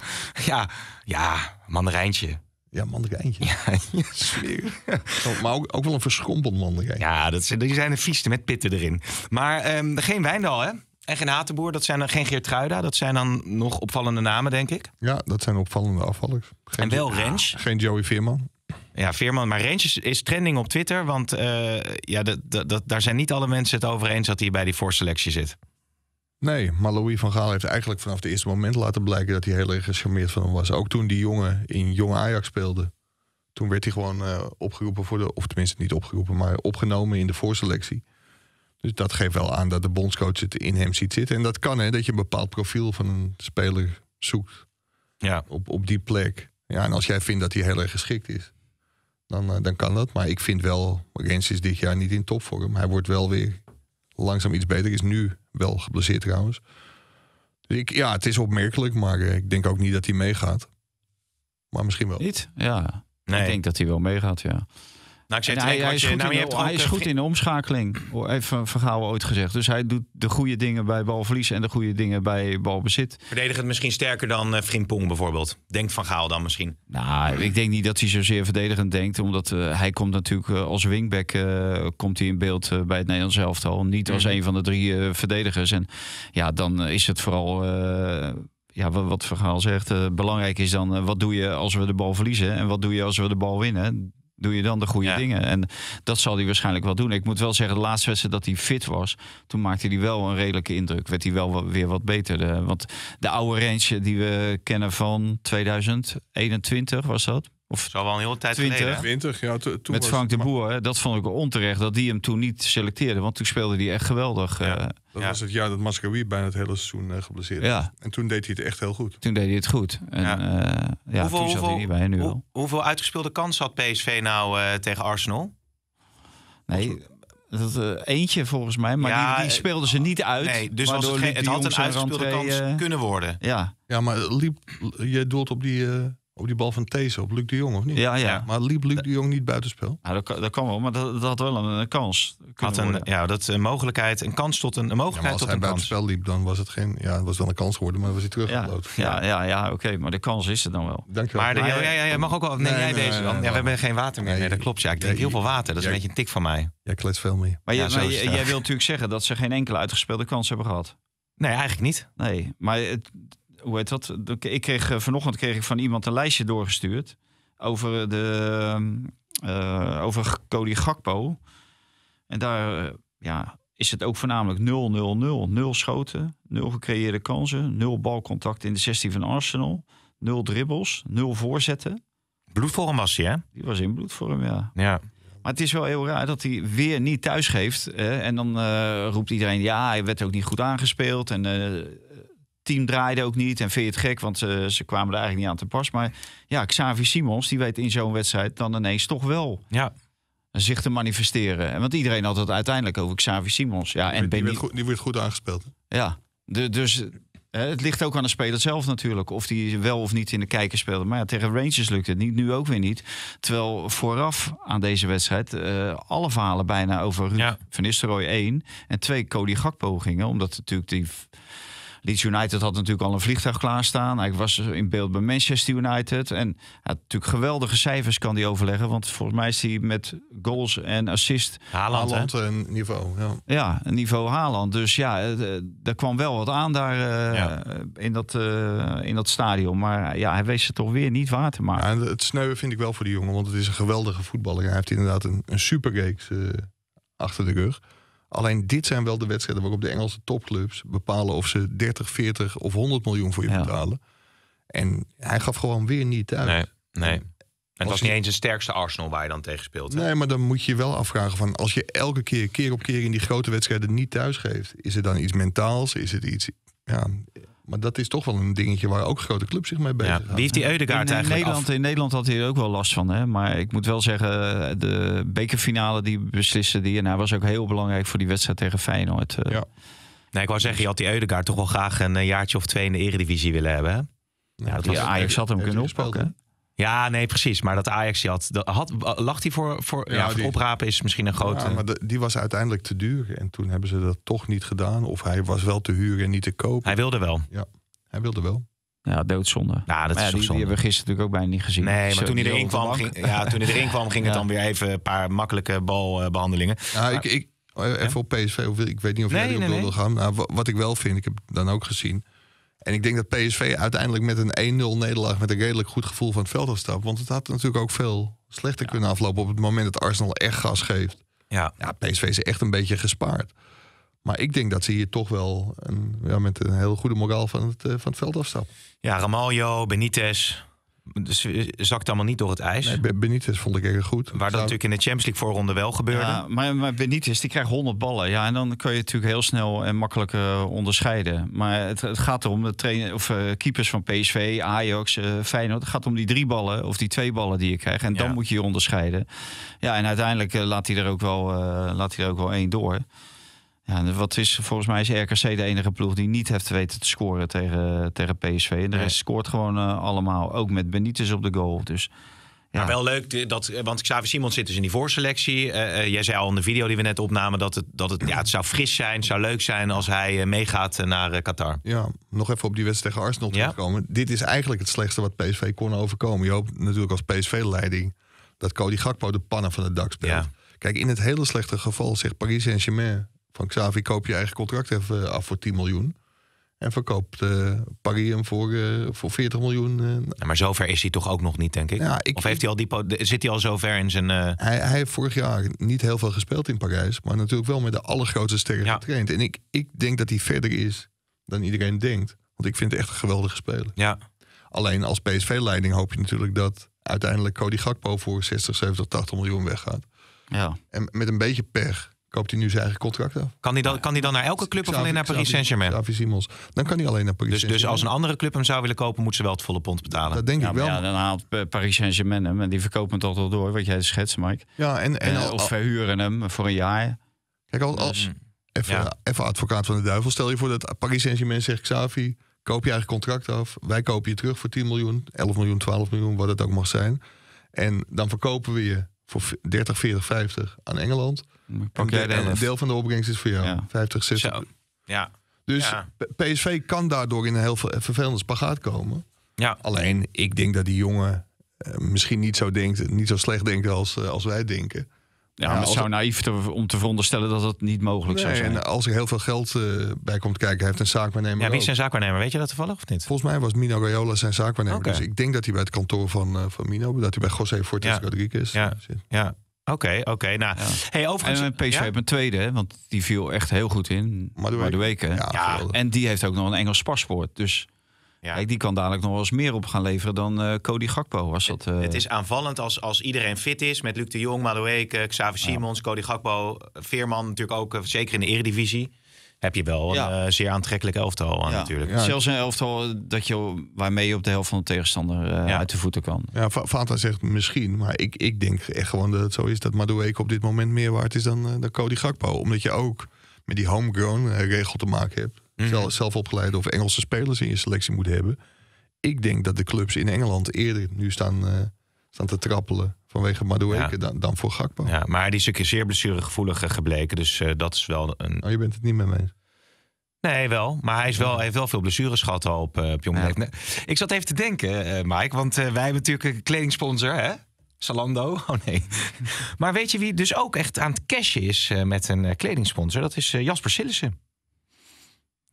ja, ja mandarijntje. Ja, mandarijntje. Ja, [laughs] ja. Oh, maar ook, wel een verschrompeld mandarijntje. Ja, dat, die zijn de vieste met pitten erin. Maar ehm, geen wijndal, hè? En geen Hatenboer, dat zijn dan geen Geertruida. Dat zijn dan nog opvallende namen, denk ik. Ja, dat zijn opvallende afvallers. Geen en wel Rens. Ah, geen Joey Veerman. Ja, Veerman. Maar Rens is, trending op Twitter. Want eh, ja, daar zijn niet alle mensen het over eens dat hij bij die voorselectie zit. Nee, maar Louis van Gaal heeft eigenlijk vanaf het eerste moment laten blijken dat hij heel erg gecharmeerd van hem was. Ook toen die jongen in Jong Ajax speelde. Toen werd hij gewoon eh, opgeroepen voor de, of tenminste niet opgeroepen, maar opgenomen in de voorselectie. Dus dat geeft wel aan dat de bondscoach het in hem ziet zitten. En dat kan, hè, dat je een bepaald profiel van een speler zoekt ja. op, op die plek. Ja, en als jij vindt dat hij heel erg geschikt is, dan, eh, dan kan dat. Maar ik vind wel, Rens is dit jaar niet in topvorm. Hij wordt wel weer langzaam iets beter. Is nu wel geblesseerd trouwens. Dus ik, ja, het is opmerkelijk, maar eh, ik denk ook niet dat hij meegaat. Maar misschien wel. Niet? Ja. Nee. Ik denk dat hij wel meegaat, ja. Nou, hij, is, goed, nou, in, de, hij is eh, goed in de omschakeling, even Van ooit gezegd. Dus hij doet de goede dingen bij balverlies en de goede dingen bij balbezit. Verdedigend misschien sterker dan uh, eh, Frimpong bijvoorbeeld. Denkt Van Gaal dan misschien? Nou, ik denk niet dat hij zozeer verdedigend denkt. Omdat eh, hij komt natuurlijk als wingback komt hij in beeld bij het Nederlands elftal. Niet als mhm. een van de drie verdedigers. En ja, dan is het vooral ja, wat, wat verhaal zegt. belangrijk is dan wat doe je als we de bal verliezen en wat doe je als we de bal winnen doe je dan de goede dingen. En dat zal hij waarschijnlijk wel doen. Ik moet wel zeggen, de laatste wedstrijd dat hij fit was, toen maakte hij wel een redelijke indruk. Werd hij wel weer wat beter. De, want de oude range die we kennen van 2021 was dat. Of zou wel een hele tijd 20. geleden. ja. Toen Met Frank de Boer, hè? dat vond ik onterecht dat die hem toen niet selecteerde. Want toen speelde hij echt geweldig. Ja, eh. dat ja. was het jaar dat Mascawi bijna het hele seizoen uh, geblesseerd ja. En toen deed hij het echt heel goed. Toen deed hij het goed. En, ja. Uh, hoeveel, hoeveel, bij nu Hoeveel uitgespeelde kans had PSV nou tegen Arsenal? Nee, dat, eentje volgens mij, maar die, die speelden ze niet uit. Nee, dus het, het had een uitgespeelde kans kunnen worden. Ja, ja maar liep, je doelt op die... Op oh, die bal van These, op Luc de Jong, of niet? Ja, ja. Maar liep Luc de Jong niet buitenspel? Nou, dat, dat kan wel, maar dat, dat had wel een, kans. Had een, ja, dat een mogelijkheid, een kans tot een, een mogelijkheid als tot hij buitenspel liep, dan was het geen, ja, was wel een kans geworden, maar was hij teruggelopen. Ja, ja, ja, oké, maar de kans is er dan wel. Dankjewel. Maar, wel. ja, ja, mag ook wel. Nee, jij nee, ja, we hebben geen water meer. Nee, dat klopt. Ja, ik drink heel veel water. Dat is een beetje een tik van mij. Jij klets veel meer. Maar, jij, jij wil natuurlijk zeggen dat ze geen enkele uitgespeelde kans hebben gehad. Nee, eigenlijk niet. Nee, maar het, hoe heet dat? Ik kreeg, eh, vanochtend kreeg ik van iemand een lijstje doorgestuurd over, de, ehm, eh, over Cody Gakpo. En daar eh, ja, is het ook voornamelijk 0, 0, 0. nul schoten, nul gecreëerde kansen, nul balcontact in de 16 van Arsenal, 0 dribbels 0 voorzetten. Bloedvorm was hij, hè? Die was in bloedvorm, ja. ja. Maar het is wel heel raar dat hij weer niet thuis geeft. Hè? En dan roept iedereen, ja, hij werd ook niet goed aangespeeld. En team draaide ook niet. En vind je het gek, want ze, ze kwamen er eigenlijk niet aan te pas. Maar ja, Xavi Simons, die weet in zo'n wedstrijd dan ineens toch wel. Ja. Zich te manifesteren. Want iedereen had het uiteindelijk over Xavi Simons. Ja, en die, goed, die werd goed aangespeeld. Ja, de, dus het ligt ook aan de speler zelf natuurlijk. Of die wel of niet in de kijker speelde. Maar ja, tegen Rangers lukt het niet. Nu ook weer niet. Terwijl vooraf aan deze wedstrijd eh, alle verhalen bijna over Ruud van Nistelrooy 1. En twee Cody Gakpo gingen. Omdat natuurlijk die Leeds United had natuurlijk al een vliegtuig klaarstaan. Hij was in beeld bij Manchester United. En natuurlijk geweldige cijfers kan hij overleggen. Want volgens mij is hij met goals en assist... Haaland, Haaland en eh, niveau. Ja. ja, niveau Haaland. Dus ja, er eh, eh, kwam wel wat aan daar in, dat, in dat stadion. Maar ja, hij wees het toch weer niet waar te maken. Ja, het sneuwe vind ik wel voor die jongen. Want het is een geweldige voetballer. Hij heeft inderdaad een, een supergeeks achter de rug. Alleen dit zijn wel de wedstrijden waarop de Engelse topclubs bepalen of ze 30, 40 of 100 miljoen voor je betalen. En hij gaf gewoon weer niet uit. Nee, nee. het was niet eens de sterkste Arsenal waar je dan tegen speelt. Hè? Nee, maar dan moet je wel afvragen van... als je elke keer, keer op keer in die grote wedstrijden niet thuis geeft... is het dan iets mentaals? Is het iets... Ja, maar dat is toch wel een dingetje waar ook grote clubs zich mee bezig zijn. Ja, wie heeft die Eudegaard in, Nederland, In Nederland had hij er ook wel last van. Hè? Maar ik moet wel zeggen, de bekerfinale die beslissen, die. En hij was ook heel belangrijk voor die wedstrijd tegen Feyenoord. Eh. Ja. Nee, ik wou zeggen, je had die Eudegaard toch wel graag een eh, jaartje of twee in de eredivisie willen hebben. Hè? Ja, dat Ajax had hem kunnen oppakken. Ja, nee, precies. Maar dat Ajax die had, had lag hij voor, voor, ja, voor die, oprapen is misschien een grote... Ja, maar die was uiteindelijk te duur. En toen hebben ze dat toch niet gedaan. Of hij was wel te huren en niet te kopen. Hij wilde wel. Ja, hij wilde wel. Ja, doodzonde. Ja, dat is die, hebben we gisteren natuurlijk ook bijna niet gezien. Nee, maar toen hij, erin kwam, ging, ja, toen hij erin kwam, ging het [laughs] dan weer even een paar makkelijke balbehandelingen. Eh, ja, ik, ik, even op PSV, ik weet niet of jij nee, nee, gaan. Nou, wat ik wel vind, ik heb dan ook gezien en ik denk dat PSV uiteindelijk met een 1-0 nederlaag met een redelijk goed gevoel van het veld afstapt. Want het had natuurlijk ook veel slechter kunnen aflopen op het moment dat Arsenal echt gas geeft. Ja. ja, PSV is echt een beetje gespaard. Maar ik denk dat ze hier toch wel een, ja, met een heel goede moraal van het, eh, van het veld afstappen. Ja, Ramaljo, Benitez, dus eh, zakt allemaal niet door het ijs. Nee, Benitez vond ik erg goed. Waar dat natuurlijk in de Champions League voorronde wel gebeurde. Ja, maar, maar Benitez, die krijgt 100 ballen. Ja, en dan kun je natuurlijk heel snel en makkelijk eh, onderscheiden. Maar het, het gaat erom, de trainer of, eh, keepers van PSV, Ajax, uh, Feyenoord... het gaat om die drie ballen of die twee ballen die je krijgt. En dan moet je je onderscheiden. Ja, en uiteindelijk laat hij er ook wel, laat hij er ook wel één door. Ja, wat is, volgens mij is RKC de enige ploeg die niet heeft weten te scoren tegen, tegen PSV. En de rest scoort gewoon eh, allemaal. Ook met Benitez op de goal. Dus ja. Nou, wel leuk, eh, dat, want Xavier Simons zit dus in die voorselectie. Eh, jij zei al in de video die we net opnamen dat het, dat het, ja, het zou fris zijn, het zou leuk zijn als hij meegaat naar Qatar. Ja, nog even op die wedstrijd tegen Arsenal te terugkomen. Dit is eigenlijk het slechtste wat PSV kon overkomen. Je hoopt natuurlijk als PSV-leiding dat Cody Gakpo de pannen van het dak speelt. Kijk, in het hele slechte geval zegt Paris Saint-Germain van Xavi koop je eigen contract even eh, af voor 10 miljoen. En verkoopt uh, hem voor, eh, voor 40 miljoen. Uh. maar zover is hij toch ook nog niet, denk ik? of heeft hij al die zit hij al zover in zijn... Hij, hij, heeft vorig jaar niet heel veel gespeeld in Parijs. Maar natuurlijk wel met de allergrootste sterren getraind. En ik, ik denk dat hij verder is dan iedereen denkt. Want ik vind het echt een geweldige speler. Ja. Alleen als PSV-leiding hoop je natuurlijk dat uiteindelijk Cody Gakpo voor 60, 70, 80 miljoen weggaat. Ja. En met een beetje pech koopt hij nu zijn eigen contract af. Kan hij dan, nou kan hij dan naar elke club of alleen naar Paris Saint-Germain? Xavi Simons. Dan kan hij alleen naar Paris dus, Dus als een andere club hem zou willen kopen, moet ze wel het volle pond betalen. Dat denk ik wel. Ja, dan haalt Paris Saint-Germain hem en die verkopen hem toch door, wat jij schetst, Mike. Ja, en, en, eh, of verhuren hem voor een jaar. Kijk, als, als mm. even, even advocaat van de duivel, stel je voor dat Paris Saint-Germain zegt, Xavi, koop je eigen contract af. Wij kopen je terug voor 10 miljoen, 11 miljoen, 12 miljoen, wat het ook mag zijn. En dan verkopen we je voor 30, 40, 50 aan Engeland. Een deel van de opbrengst is voor jou. 50, 60. Zo. Ja. Dus PSV kan daardoor in een heel vervelende spagaat komen. Ja. Alleen, ik denk dat die jongen eh, misschien niet zo, denkt, niet zo slecht denkt als, eh, als wij denken. Ja, nou, het zou naïef om te veronderstellen dat dat niet mogelijk zou zijn. En als er heel veel geld uh, bij komt kijken, heeft een zaakwaarnemer. Ja, wie is zijn zaakwaarnemer? Weet je dat toevallig of niet? Volgens mij was Mino Raiola zijn zaakwaarnemer. Okay. Dus ik denk dat hij bij het kantoor van, van Mino, dat hij bij José Fortes ja. Rodriguez is. zit. Ja, Oké, oké. nou, hey, overigens... En eh, PSV ja? mijn tweede, hè, want die viel echt heel goed in. Maar de, weken. Ja, en die heeft ook nog een Engels paspoort. Dus ja. die kan dadelijk nog wel eens meer op gaan leveren dan eh, Cody Gakpo. Was dat, eh, Het is aanvallend als, als iedereen fit is. Met Luc de Jong, Madueke, Xavier Simons, Cody Gakpo. Veerman natuurlijk ook, zeker in de eredivisie heb je wel een eh, zeer aantrekkelijk elftal eh, aan, natuurlijk. Zelfs een elftal dat je, waarmee je op de helft van de tegenstander eh, uit de voeten kan. Ja, Fanta zegt misschien, maar ik, ik denk echt gewoon dat het zo is dat Madueke op dit moment meer waard is dan, dan Cody Gakpo. Omdat je ook met die homegrown regel te maken hebt. Mhm. Zelf, zelf opgeleide of Engelse spelers in je selectie moet hebben. Ik denk dat de clubs in Engeland eerder nu staan staan te trappelen vanwege Madueke dan, dan voor Gakpo. Ja, maar die is een keer zeer blessuregevoelig eh, gebleken. Dus eh, dat is wel een... Oh, je bent het niet mee. eens? Nee, wel. Maar hij, is wel, heeft wel veel blessures gehad op, eh, op jong. ik zat even te denken, uh, Mike. Want wij hebben natuurlijk een kledingsponsor, hè? Salando. [laughs] Oh nee. maar weet je wie dus ook echt aan het cashen is met een kledingsponsor? Dat is Jasper Sillissen.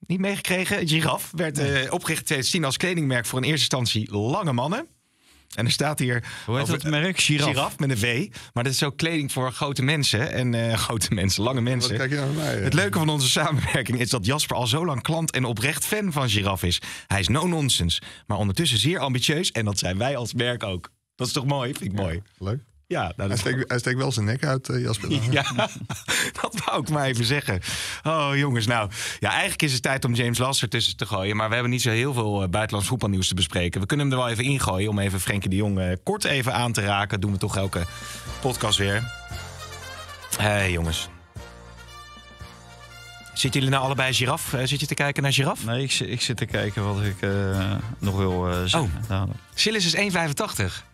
Niet meegekregen. Giraf werd opgericht zien als kledingmerk voor in eerste instantie lange mannen. En er staat hier. Hoe heet merk? Giraf. Giraf met een V. Maar dat is ook kleding voor grote mensen. En eh, [laughs] grote mensen, lange mensen. Kijk je nou naar mij, eh? Het leuke van onze samenwerking is dat Jasper al zo lang klant en oprecht fan van Giraf is. Hij is no nonsense. Maar ondertussen zeer ambitieus. En dat zijn wij als merk ook. Dat is toch mooi? Vind ik mooi. Leuk. Ja, nou, hij, steekt, wel zijn nek uit, uh, Jasper. [laughs] ja, dat wou ik maar even zeggen. Oh, jongens, nou. Ja, eigenlijk is het tijd om James Lasser tussen te gooien. Maar we hebben niet zo heel veel uh, buitenlands voetbalnieuws te bespreken. We kunnen hem er wel even ingooien om even Frenkie de Jong eh, kort even aan te raken. Dat doen we toch elke podcast weer. Hé, jongens. Zitten jullie nou allebei giraf? zit je te kijken naar giraf? Nee, ik, ik zit te kijken wat ik nog wil zeggen. Oh, Silas is 1,85.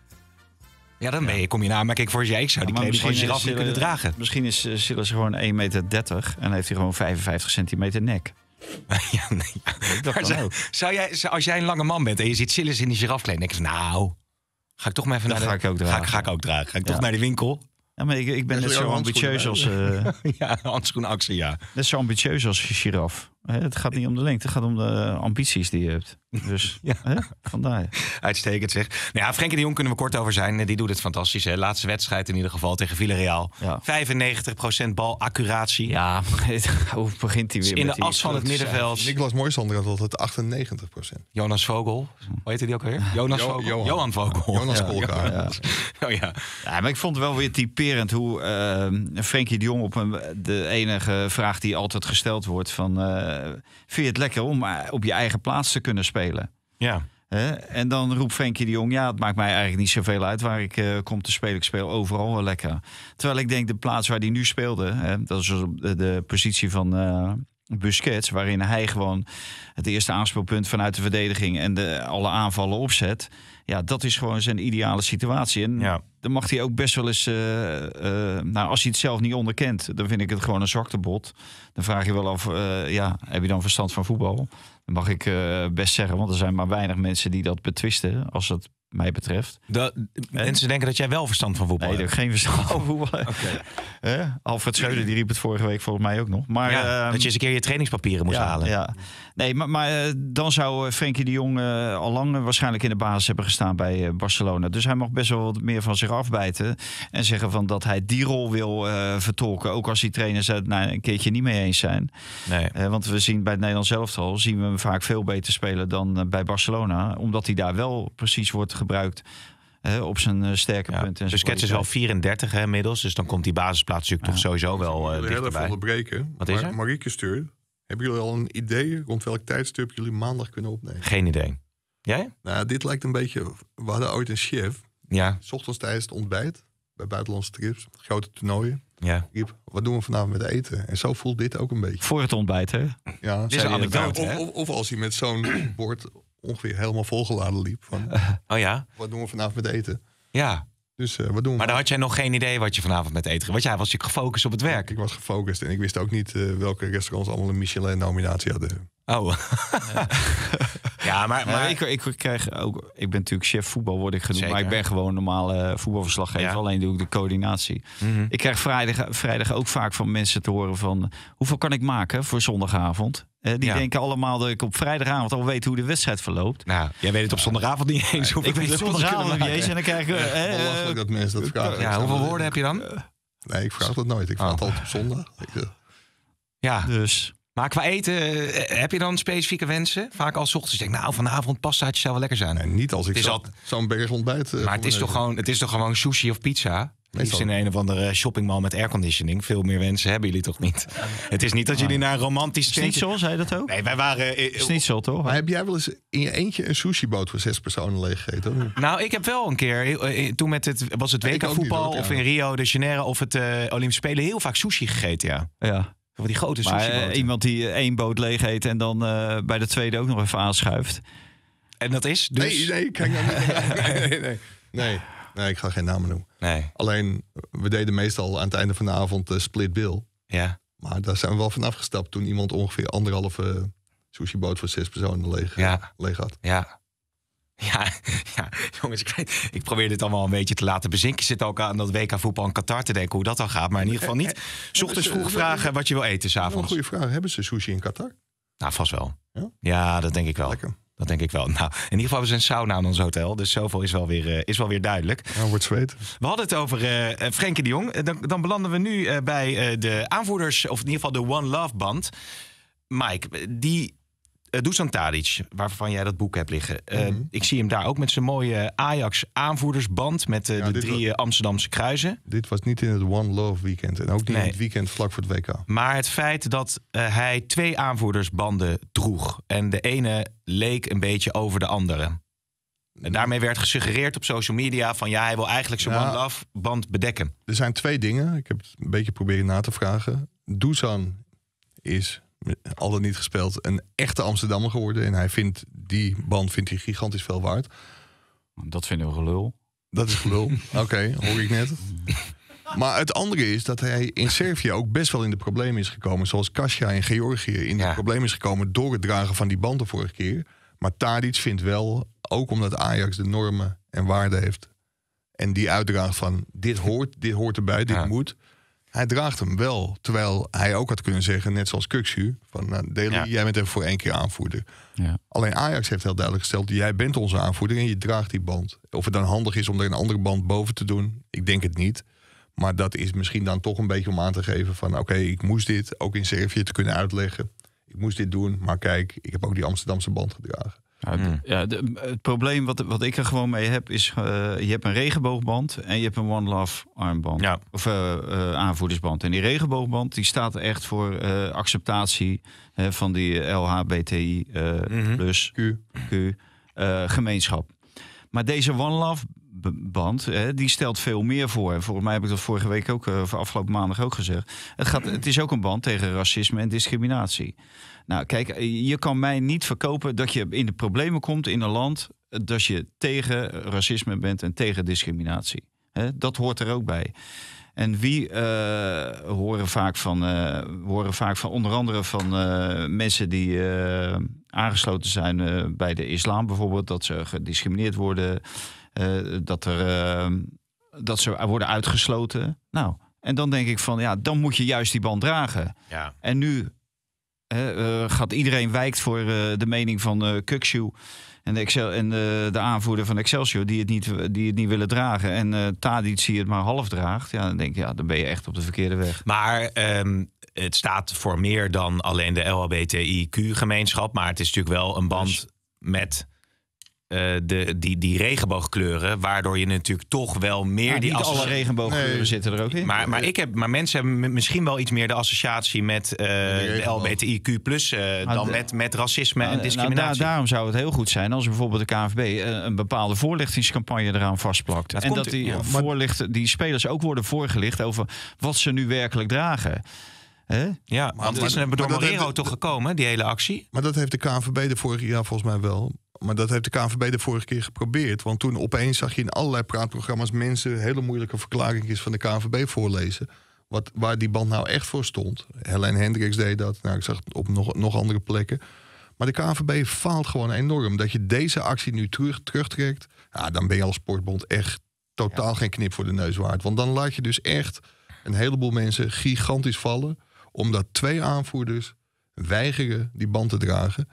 Ja, dan ben je, kom je maar kijk voor jij. Ik zou die man kleding van giraf niet kunnen eh, dragen. Misschien is Silas eh, gewoon 1,30 meter 30 en heeft hij gewoon 55 centimeter nek. [laughs] ja, nee, zou, jij, als jij een lange man bent en je ziet Silas in die girafkleding... denk je nou, ga ik toch maar even naar ga de... Ik ook dragen. Ga, ik ook dragen. Ga ik toch naar de winkel? Ja, maar ik, ik ben net zo ambitieus als... Uh, [laughs] ja, handschoenactie, ja. Net zo ambitieus als giraf. Het gaat niet om de lengte, het gaat om de ambities die je hebt. Dus [laughs] ja. hè? vandaar. Uitstekend zeg. Nou ja, Frenkie de Jong kunnen we kort over zijn. Die doet het fantastisch. Hè? Laatste wedstrijd in ieder geval tegen Villarreal. 95% balaccuratie. Ja, [laughs] hoe begint hij dus weer In de as van het middenveld. Niklas Moisander had altijd 98%. Jonas Vogel. Hoe heette die ook alweer? Jonas Vogel. Johan. Vogel. Jonas Kolka. Ja. [laughs] Oh, ja. ja. maar ik vond het wel weer typerend hoe uh, Frenkie de Jong op een, de enige vraag die altijd gesteld wordt van... Eh, eh, vind je het lekker om eh, op je eigen plaats te kunnen spelen. Ja. En dan roept Frenkie de Jong, ja, het maakt mij eigenlijk niet zoveel uit waar ik eh, kom te spelen. Ik speel overal wel lekker. Terwijl ik denk, de plaats waar hij nu speelde, hè, dat is de, de positie van Busquets, waarin hij gewoon het eerste aanspeelpunt vanuit de verdediging en de, alle aanvallen opzet. Ja, dat is gewoon zijn ideale situatie. En ja. dan mag hij ook best wel eens... Eh, eh, nou, als hij het zelf niet onderkent, dan vind ik het gewoon een bot. Dan vraag je wel af, eh, ja, heb je dan verstand van voetbal? Dat mag ik best zeggen, want er zijn maar weinig mensen die dat betwisten. Als dat mij betreft. Dat, mensen denken dat jij wel verstand van voetbal nee, ik heb geen verstand van oh. voetbal. [laughs] Alfred Schreuder die riep het vorige week volgens mij ook nog. Maar, ehm, dat je eens een keer je trainingspapieren moest halen. Ja. Nee, maar, maar eh, dan zou eh, Frenkie de Jong eh, al lang waarschijnlijk in de basis hebben gestaan bij Barcelona. Dus hij mag best wel wat meer van zich afbijten. En zeggen van dat hij die rol wil vertolken. Ook als die trainers het nou, een keertje niet mee eens zijn. Nee. want we zien bij het Nederlands elftal zien we hem vaak veel beter spelen dan bij Barcelona. Omdat hij daar wel precies wordt gebruikt op zijn eh, sterke punten. Dus Kets is wel 34 hè, inmiddels, dus dan komt die basisplaats natuurlijk toch sowieso wel uh, dichterbij. Heel onderbreken. Wat is er? Marieke Stuur, hebben jullie al een idee rond welk tijdstip jullie maandag kunnen opnemen? Geen idee. Jij? Nou, dit lijkt een beetje... We hadden ooit een chef. Ja. S ochtends tijdens het ontbijt, bij buitenlandse trips, grote toernooien. Ja. Riep, wat doen we vanavond met eten? En zo voelt dit ook een beetje. Voor het ontbijt, hè? Ja. is een anekdote, of, of als hij met zo'n [clears throat] bord ongeveer helemaal volgeladen liep. Van, [laughs] oh ja? Wat doen we vanavond met eten? Ja. Dus uh, wat doen we? Maar dan had jij nog geen idee wat je vanavond met eten ging? Want jij was je gefocust op het werk. Ik was gefocust en ik wist ook niet eh, welke restaurants allemaal een Michelin-nominatie hadden. Oh. [laughs] Ja, maar, maar Ik, ik, krijg ook. Ik ben natuurlijk chef voetbal, word ik genoemd. Maar ik ben gewoon normale eh, voetbalverslaggever. Alleen doe ik de coördinatie. Mhm. Ik krijg vrijdag, vrijdag ook vaak van mensen te horen van hoeveel kan ik maken voor zondagavond? Eh, die denken allemaal dat ik op vrijdagavond al weet hoe de wedstrijd verloopt. Nou, jij weet het op nou, zondagavond niet eens. Eh, ik weet het zondagavond niet eens en dan krijg ik... Eh, dat mensen dat Ja, hoeveel woorden heb je dan? Nee, ik vraag dat nooit. Ik vraag het oh. altijd op zondag. Ja. Dus... Maar qua eten, heb je dan specifieke wensen? Vaak al ochtends denk ik, nou vanavond pastaatje zou wel lekker zijn. Nee, niet als ik zo'n zo, berg ontbijt. maar het is, toch gewoon, het is toch gewoon sushi of pizza? Liefst in een of andere shoppingmall met airconditioning. Veel meer wensen hebben jullie toch niet? [laughs] Het is niet dat jullie naar een romantisch... Snitsel, zei dat ook? Nee, wij waren... Eh, eh, toch? heb jij wel eens in je eentje een sushiboot voor zes personen leeggegeten? Nou, ik heb wel een keer, eh, toen met het, was het WK voetbal of in Rio de Janeiro of het Olympische Spelen, heel vaak sushi gegeten, ja. Ja. Van die grote sushi maar, Iemand die één boot leeg eet en dan bij de tweede ook nog even aanschuift. En dat is dus... Nee, nee, ik hang [laughs] nee, nee, nee. nee. Nee, ik ga geen namen noemen. Nee. Alleen, we deden meestal aan het einde van de avond uh, split bill. Ja. Maar daar zijn we wel van afgestapt toen iemand ongeveer anderhalve eh, sushiboot voor zes personen leeg, eh, leeg had. Ja. Ja, [laughs] ja, jongens, ik, ik probeer dit allemaal een beetje te laten bezinken. Ik zit ook aan dat WK voetbal in Qatar te denken hoe dat dan gaat. Maar in ieder geval niet. Zocht eens vroeg vragen wat je wil eten s'avonds. Een goede vraag. Hebben ze sushi in Qatar? Nou, vast wel. Ja, ja dat denk ik wel. Lekker. Dat denk ik wel. [laughs] Nou, in ieder geval hebben ze een sauna aan ons hotel. Dus zoveel is wel weer, eh, is wel weer duidelijk. Nou, wordt zweet. We hadden het over uh, Frenkie de Jong. Dan, dan belanden we nu bij de aanvoerders, of in ieder geval de One Love Band. Mike, die uh, Dusan Tadic, waarvan jij dat boek hebt liggen. Eh, mhm. Ik zie hem daar ook met zijn mooie Ajax-aanvoerdersband met eh, de drie Amsterdamse kruizen. Dit was niet in het One Love weekend en ook niet in het weekend vlak voor het WK. Maar het feit dat hij twee aanvoerdersbanden droeg en de ene leek een beetje over de andere. En daarmee werd gesuggereerd op social media van ja, hij wil eigenlijk zijn one-love-band bedekken. Er zijn twee dingen. Ik heb het een beetje proberen na te vragen. Dusan is al dan niet gespeeld, een echte Amsterdammer geworden. En hij vindt die band vindt hij gigantisch veel waard. Dat vinden we gelul. Dat is gelul. [laughs] Oké, hoor ik net. Maar het andere is dat hij in Servië ook best wel in de problemen is gekomen. Zoals Kasia in Georgië in de problemen is gekomen door het dragen van die band de vorige keer. Maar Tadic vindt wel, ook omdat Ajax de normen en waarden heeft. En die uitdraagt van dit hoort, dit hoort erbij, dit moet hij draagt hem wel. Terwijl hij ook had kunnen zeggen, net zoals Kuxu, van nou, Deli, jij bent even voor één keer aanvoerder. Ja. Alleen Ajax heeft heel duidelijk gesteld, jij bent onze aanvoerder en je draagt die band. Of het dan handig is om er een andere band boven te doen, ik denk het niet. Maar dat is misschien dan toch een beetje om aan te geven van oké, ik moest dit ook in Servië te kunnen uitleggen. Ik moest dit doen, maar kijk, ik heb ook die Amsterdamse band gedragen. Nou, hmm. ja, het probleem wat, wat ik er gewoon mee heb is, eh, je hebt een regenboogband en je hebt een One Love armband. Of uh, aanvoerdersband. En die regenboogband die staat echt voor acceptatie van die LHBTI mm plus Q, Q gemeenschap. Maar deze One Love band, die stelt veel meer voor. En volgens mij heb ik dat vorige week ook, of afgelopen maandag ook gezegd. Het, gaat, het is ook een band tegen racisme en discriminatie. Nou, kijk, eh, je kan mij niet verkopen dat je in de problemen komt in een land eh, dat je tegen racisme bent en tegen discriminatie. He, dat hoort er ook bij. En wie eh, horen, vaak van, horen vaak van onder andere van mensen die aangesloten zijn bij de islam bijvoorbeeld, dat ze gediscrimineerd worden, dat, er, dat ze worden uitgesloten. Nou, en dan denk ik van ja, dan moet je juist die band dragen. Ja. En nu He, eh, gaat iedereen wijkt voor eh, de mening van uh, en, de, en de, aanvoerder van Excelsior die het niet, die het niet willen dragen. En uh, zie die het maar half draagt. Ja, dan denk je, ja, dan ben je echt op de verkeerde weg. Maar ehm, het staat voor meer dan alleen de LHBTIQ-gemeenschap. Maar het is natuurlijk wel een band dus- met eh, de, die, die regenboogkleuren, waardoor je natuurlijk toch wel meer nou, die. Niet alle regenboogkleuren zitten er ook in. Maar, maar, ik heb, maar mensen hebben misschien wel iets meer de associatie met eh, de LBTIQ, plus eh, dan met, met racisme nou, en discriminatie. daarom zou het heel goed zijn als bijvoorbeeld de KNVB een bepaalde voorlichtingscampagne eraan vastplakt. en dat die, voorlicht, die spelers ook worden voorgelicht over wat ze nu werkelijk dragen. Hè? Ja, want is er door toch gekomen, die hele actie. Maar dat heeft de KNVB de vorige jaar volgens mij wel. Maar dat heeft de KNVB de vorige keer geprobeerd. Want toen opeens zag je in allerlei praatprogramma's mensen hele moeilijke verklaringjes van de KNVB voorlezen. Wat, waar die band nou echt voor stond. Helen Hendricks deed dat. Nou, ik zag het op nog, nog andere plekken. Maar de KNVB faalt gewoon enorm. Dat je deze actie nu terug, terugtrekt. Ja, dan ben je als sportbond echt totaal geen knip voor de neus waard. Want dan laat je dus echt een heleboel mensen gigantisch vallen omdat twee aanvoerders weigeren die band te dragen.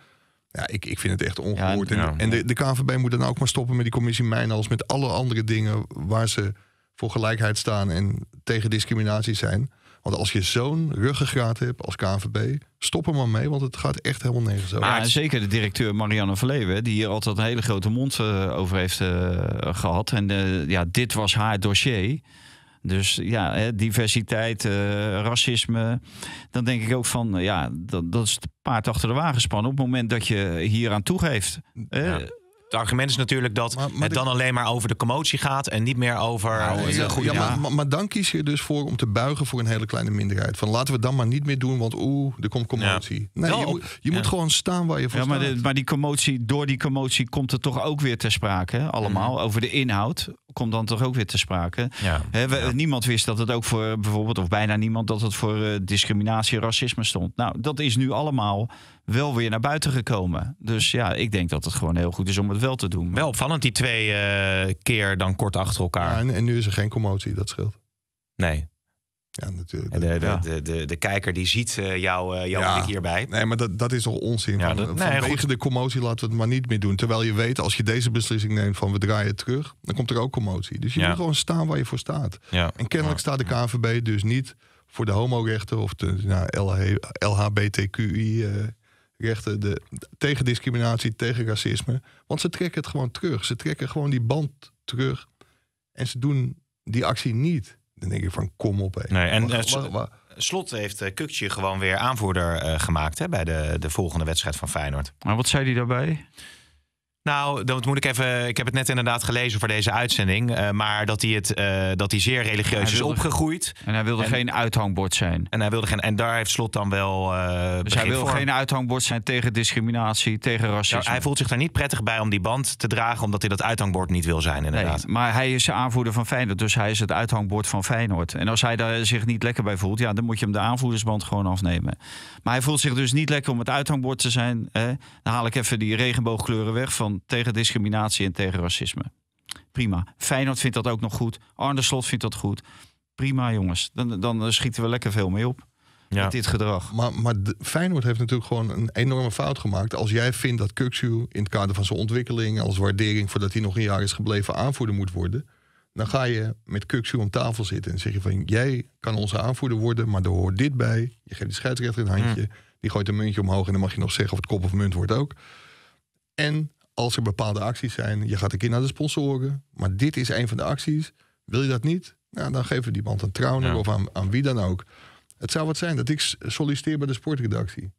Ja, ik, ik vind het echt ongehoord. en, en de, de KNVB moet dan ook maar stoppen met die commissie mijn als met alle andere dingen waar ze voor gelijkheid staan en tegen discriminatie zijn. Want als je zo'n ruggengraat hebt als KNVB, stop er maar mee, want het gaat echt helemaal nergens over. Maar zeker de directeur Marianne Verleeuwen, die hier altijd een hele grote mond eh, over heeft eh, gehad. En eh, ja, dit was haar dossier. Dus ja, diversiteit, eh, racisme. Dan denk ik ook van, ja, dat, dat is het paard achter de wagen spannen. Op het moment dat je hier aan toegeeft. Mm, eh, het argument is natuurlijk dat het dan alleen maar over de commotie gaat en niet meer over nou, ja, maar, maar, dan kies je dus voor om te buigen voor een hele kleine minderheid. Van laten we dan maar niet meer doen, want oeh, er komt commotie. Nee, je, moet, je moet gewoon staan waar je voor ja, maar De, maar die commotie, door die commotie komt het toch ook weer ter sprake, allemaal. Mhm. Over de inhoud komt dan toch ook weer ter sprake. He, we, niemand wist dat het ook voor bijvoorbeeld, of bijna niemand, dat het voor uh, discriminatie, racisme stond. Nou, dat is nu allemaal wel weer naar buiten gekomen. Dus ja, ik denk dat het gewoon heel goed is om het wel te doen. Wel opvallend, die twee eh, keer dan kort achter elkaar. Ja, en, nu is er geen commotie, dat scheelt. Nee. Ja, natuurlijk. De, de, de, de, kijker die ziet jouw eh, jou, eh, jouw hierbij. Nee, maar dat, dat is toch onzin. Ja, van, nee, de commotie laten we het maar niet meer doen. Terwijl je weet, als je deze beslissing neemt van we draaien terug, dan komt er ook commotie. Dus je moet gewoon staan waar je voor staat. En kennelijk staat de KNVB dus niet voor de homorechten of de nou, LHBTQI e, rechten, de, tegen discriminatie, tegen racisme. Want ze trekken het gewoon terug. Ze trekken gewoon die band terug. En ze doen die actie niet. Dan denk ik van kom op. Nee, en eh, slot heeft eh, Kukje gewoon weer aanvoerder eh, gemaakt hè, bij de, de volgende wedstrijd van Feyenoord. Maar wat zei hij daarbij? Nou, dat moet ik even. Ik heb het net inderdaad gelezen voor deze uitzending. Eh, maar dat hij, het, eh, dat hij zeer religieus is opgegroeid. En hij wilde geen uithangbord zijn. En, hij wilde geen, en daar heeft Slot dan wel. Uh, dus hij wil geen uithangbord zijn tegen discriminatie, tegen racisme. hij voelt zich daar niet prettig bij om die band te dragen, omdat hij dat uithangbord niet wil zijn, inderdaad. maar hij is de aanvoerder van Feyenoord, dus hij is het uithangbord van Feyenoord. En als hij daar zich niet lekker bij voelt, ja, dan moet je hem de aanvoerdersband gewoon afnemen. Maar hij voelt zich dus niet lekker om het uithangbord te zijn. Hè? Dan haal ik even die regenboogkleuren weg van tegen discriminatie en tegen racisme. Prima. Feyenoord vindt dat ook nog goed. Arne Slot vindt dat goed. Prima, jongens. Dan, dan eh, schieten we lekker veel mee op. Ja. Met dit gedrag. Maar, maar Feyenoord heeft natuurlijk gewoon een enorme fout gemaakt. Als jij vindt dat Kuxu in het kader van zijn ontwikkeling... als waardering voordat hij nog een jaar is gebleven aanvoerder moet worden... dan ga je met Kuxu om tafel zitten en zeg je van... jij kan onze aanvoerder worden, maar er hoort dit bij. Je geeft de scheidsrechter een handje. Mm. Die gooit een muntje omhoog en dan mag je nog zeggen of het kop of munt wordt ook. En als er bepaalde acties zijn, je gaat een keer naar de sponsoren. Maar dit is een van de acties. Wil je dat niet? Nou, dan geven we die band een trouwner of aan, aan wie dan ook. Het zou wat zijn dat ik solliciteer bij de sportredactie.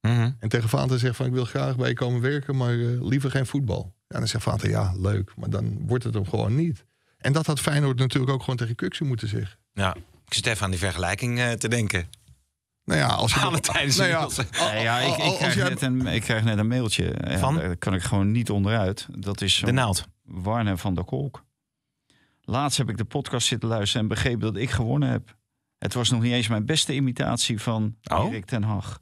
Mhm. En tegen Vater zegt van ik wil graag bij je komen werken, maar eh, liever geen voetbal. Ja, dan zegt Vater ja, leuk, maar dan wordt het hem gewoon niet. En dat had Feyenoord natuurlijk ook gewoon tegen Kuxen moeten zeggen. Ja, ik zit even aan die vergelijking eh, te denken. Nou ja, als je Valentijns. Nou ja, ja, ik, ik, krijg net een, ik krijg net een mailtje. Ja, kan ik gewoon niet onderuit. Dat is de naald. Warner van der Kolk. Laatst heb ik de podcast zitten luisteren en begrepen dat ik gewonnen heb. Het was nog niet eens mijn beste imitatie van oh. Erik ten Hag.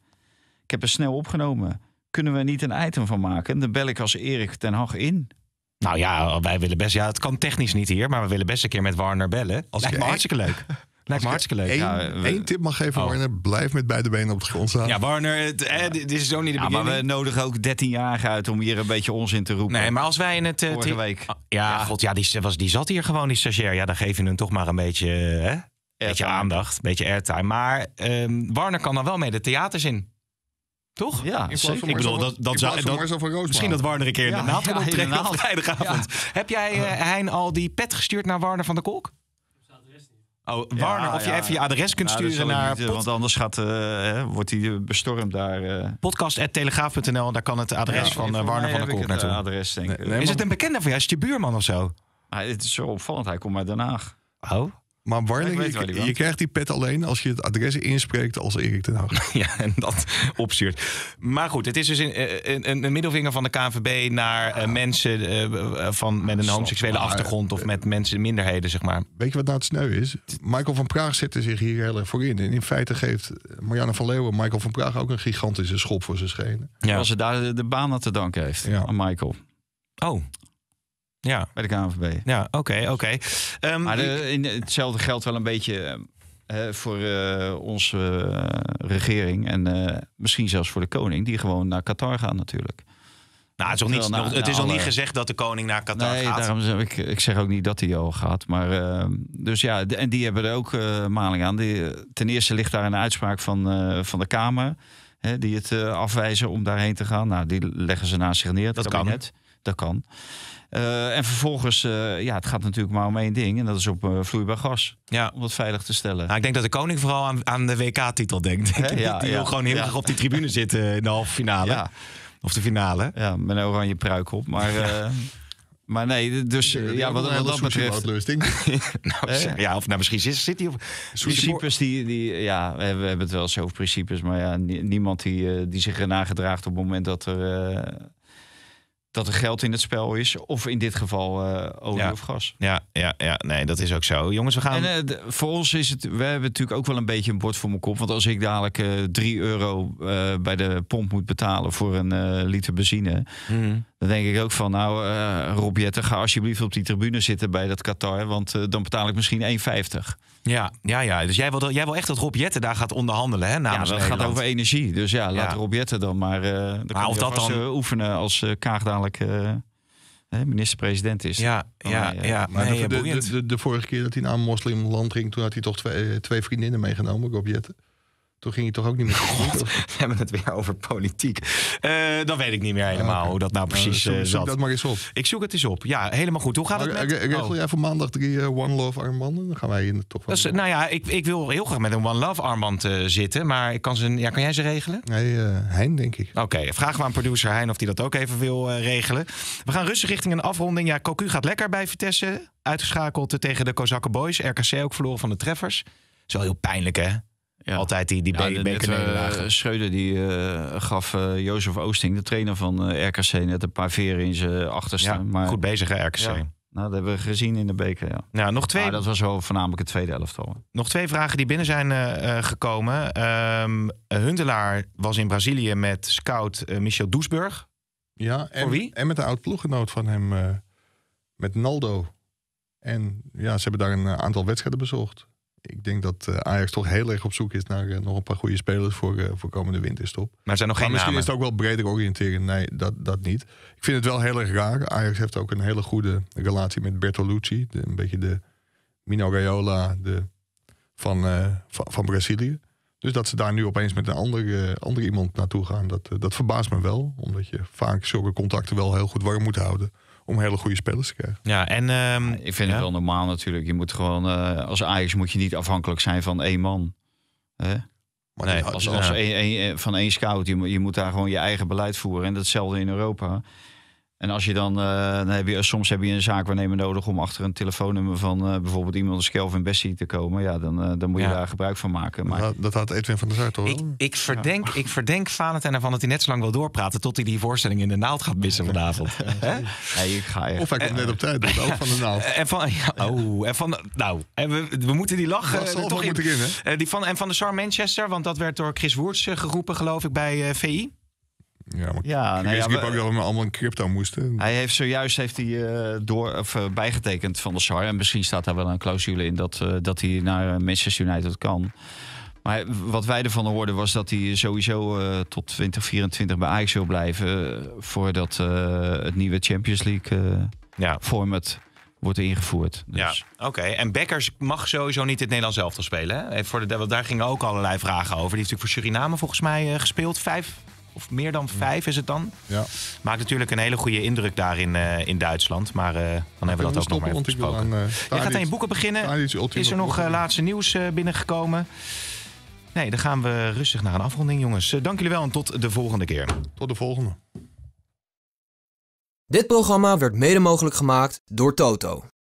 Ik heb het snel opgenomen. Kunnen we er niet een item van maken? Dan bel ik als Erik ten Hag in. Nou ja, wij willen best. Ja, het kan technisch niet hier, maar we willen best een keer met Warner bellen. Als Lijkt me hartstikke leuk. [laughs] Lijkt me hartstikke leuk. Eén, ja, één tip mag geven, oh. Warner. Blijf met beide benen op de grond staan. Ja, Warner, het, eh, dit is zo niet de ja, Maar we nodigen ook 13 jaar uit om hier een beetje onzin te roepen. Nee, maar als wij in het... Uh, Vorige week. Ah, ja, ja, god, ja die, was, die zat hier gewoon, die stagiair. Ja, dan geef je hem toch maar een beetje, eh, hè? beetje aandacht, een beetje airtime. Maar ehm, Warner kan dan wel mee de theaters in. Toch? Ja, ik bedoel, dat, dat zou. misschien dat Warner een keer in de naald [laughs] ja, de op vrijdagavond. Heb jij, Hein, al die pet gestuurd naar Warner van de Kolk? Oh, Warner, of je even je adres kunt nou, sturen naar... want anders gaat, eh, hè, wordt hij eh, bestormd daar. Uh... Eh. Podcast.telegraaf.nl, daar kan het adres van uh, Warner van der Kolk naartoe. is het een bekende van jou? Is het je buurman of zo? het is zo opvallend, hij komt uit Den Haag. Oh? Maar warning, je, je, krijgt die pet alleen als je het adres inspreekt als Erik ten Hag. [laughs] Ja, en dat [laughs] opstuurt. Maar goed, het is dus eh, een, een, een middelvinger van de KNVB naar eh, mensen eh, van, met een homoseksuele achtergrond... of met mensen minderheden, zeg maar. Weet je wat nou het sneu is? Michael van Praag zette zich hier heel erg voor in. En in feite geeft Marianne van Leeuwen Michael van Praag ook een gigantische schop voor zijn schenen. Ja, als ze daar de baan aan te danken heeft ja. aan Michael. Oh. Ja. Bij de KNVB. Ja, oké, oké. Ehm, maar in, hetzelfde geldt wel een beetje eh, voor eh, onze eh, regering en misschien zelfs voor de koning, die gewoon naar Qatar gaan natuurlijk. Nou, het is, nog niet, het is niet gezegd dat de koning naar Qatar nee, gaat. Daarom zeg ik, ik zeg ook niet dat hij al gaat. Maar, ehm, dus ja, en die hebben er ook maling aan. ten eerste ligt daar een uitspraak van, van de Kamer. Hè, die het afwijzen om daarheen te gaan. Nou, die leggen ze naast zich neer. dat kan. Dat kan. Eh, en vervolgens, eh, ja, het gaat natuurlijk maar om één ding. En dat is op eh, vloeibaar gas. Ja. Om dat veilig te stellen. Nou, ik denk dat de koning vooral aan, aan de WK-titel denkt. Denk [laughs] die wil gewoon heel erg op die tribune zitten in de halve finale. Of de finale. Ja, met een oranje pruik op. Maar... Maar nee, dus ja, ja wat, wat dat betreft. [laughs] nou, nou ja, of nou, misschien zit, hij op. Principes die, die. Ja, we hebben het wel over principes. Maar ja, niemand die, die zich erna gedraagt op het moment dat er dat er geld in het spel is. Of in dit geval eh, olie of gas. Ja, ja, ja, nee, dat is ook zo. Jongens, we gaan. En, eh, voor ons is het. We hebben natuurlijk ook wel een beetje een bord voor mijn kop. Want als ik dadelijk uh, eh, 3 euro bij de pomp moet betalen voor een liter benzine. Hmm. Dan denk ik ook van, nou, Rob ga alsjeblieft op die tribune zitten bij dat Qatar. Want dan betaal ik misschien 1,50. Ja, ja, ja. Dus jij wil, jij wil echt dat Rob daar gaat onderhandelen. Hè, namens ja, dat gaat over energie. Dus ja, laat ja. Rob dan maar, uh, dan dat dan eh, oefenen als eh, Kaag dadelijk minister-president is. Ja, ja, ja, Maar nee, de, de, vorige keer dat hij naar een moslimland ging, toen had hij toch twee, twee vriendinnen meegenomen, Rob toen ging je toch ook niet meer. [laughs] we hebben het weer over politiek. Uh, dan weet ik niet meer helemaal ah, hoe dat nou, nou precies eh, zat. Zoek dat maar eens op. Ik zoek het eens op. Ja, helemaal goed. Hoe gaat het met... Eh, regel oh. jij voor maandag drie One Love armbanden? Dan gaan wij in de top nou ja, ik, ik wil heel graag met een One Love armband zitten. Maar ik kan, ze, ja, kan jij ze regelen? Nee, Hein denk ik. Oké, okay, vragen we aan producer Hein of die dat ook even wil regelen. We gaan rustig richting een afronding. Ja, Cocu gaat lekker bij Vitesse. Uitgeschakeld tegen de Kozakken Boys. RKC ook verloren van de treffers. Dat is wel heel pijnlijk hè? Altijd die, die ja, eh, Schreuder die, eh, gaf uh, Jozef Oosting, de trainer van RKC, net een paar veren in zijn achterste. maar, goed bezig hè, RKC. Nou, dat hebben we gezien in de beker, ja. Nou, nog twee... dat was wel voornamelijk het tweede elftal. Nog twee vragen die binnen zijn gekomen. Um, Huntelaar was in Brazilië met scout Michel Duisburg. Ja, en, Voor wie? en met de oud-ploeggenoot van hem, met Naldo. En ja, ze hebben daar een aantal wedstrijden bezocht ik denk dat eh, Ajax toch heel erg op zoek is naar eh, nog een paar goede spelers voor, eh, voor komende winterstop. Maar zijn nog misschien is het ook wel breder oriënteren. Nee, dat, dat niet. Ik vind het wel heel erg raar. Ajax heeft ook een hele goede relatie met Bertolucci. een beetje de Mino Raiola de, van, van, Brazilië. Dus dat ze daar nu opeens met een andere andere iemand naartoe gaan, dat, dat verbaast me wel. Omdat je vaak zulke contacten wel heel goed warm moet houden om hele goede spelers te krijgen. Ja, en ehm, ik vind het wel normaal natuurlijk. Je moet gewoon, eh, als Ajax moet je niet afhankelijk zijn van één man. Maar nee, als, als een, eh, van één scout, je, je moet daar gewoon je eigen beleid voeren. En datzelfde in Europa. En als je dan, uh, heb je, soms heb je een zaak waarnemen nodig om achter een telefoonnummer van eh, bijvoorbeeld iemand als Kelvin Bessie te komen. Ja, dan, eh, dan moet je daar gebruik van maken. Maar... Dat, dat had Edwin van der Zuid toch? Ik, ik, verdenk, ja. ik verdenk Valentijn ervan dat hij net zo lang wil doorpraten tot hij die voorstelling in de naald gaat missen vanavond. [laughs] Ja, ik ga, of hij komt net op tijd, dus ook van de naald. [laughs] En van, oh, en van, nou, en we, we moeten die lachen. toch in, in die van, en van de Sar Manchester, want dat werd door Chris Woerts geroepen, geloof ik, bij VI. Ja, maar ja, nou ja, ook dat we allemaal in crypto moesten. Hij heeft zojuist heeft hij, eh, door, of, eh, bijgetekend van de SAR. En misschien staat daar wel een clausule in dat, eh, dat hij naar Manchester United kan. Maar wat wij ervan hoorden was dat hij sowieso tot 2024 bij Ajax wil blijven. voordat het nieuwe Champions League ja. format wordt ingevoerd. Dus. Ja, oké. En Beckers mag sowieso niet het Nederlands elftal spelen. Hè? Voor de, daar gingen ook allerlei vragen over. Die heeft natuurlijk voor Suriname volgens mij gespeeld. Vijf, of meer dan vijf is het dan. Ja. Maakt natuurlijk een hele goede indruk daar in, eh, in Duitsland. Maar eh, dan hebben we dat ook nog maar even besproken. Aan, eh, gaat aan je boeken beginnen. Is er nog laatste nieuws binnengekomen? Nee, dan gaan we rustig naar een afronding, jongens. dank jullie wel en tot de volgende keer. Tot de volgende. Dit programma werd mede mogelijk gemaakt door Toto.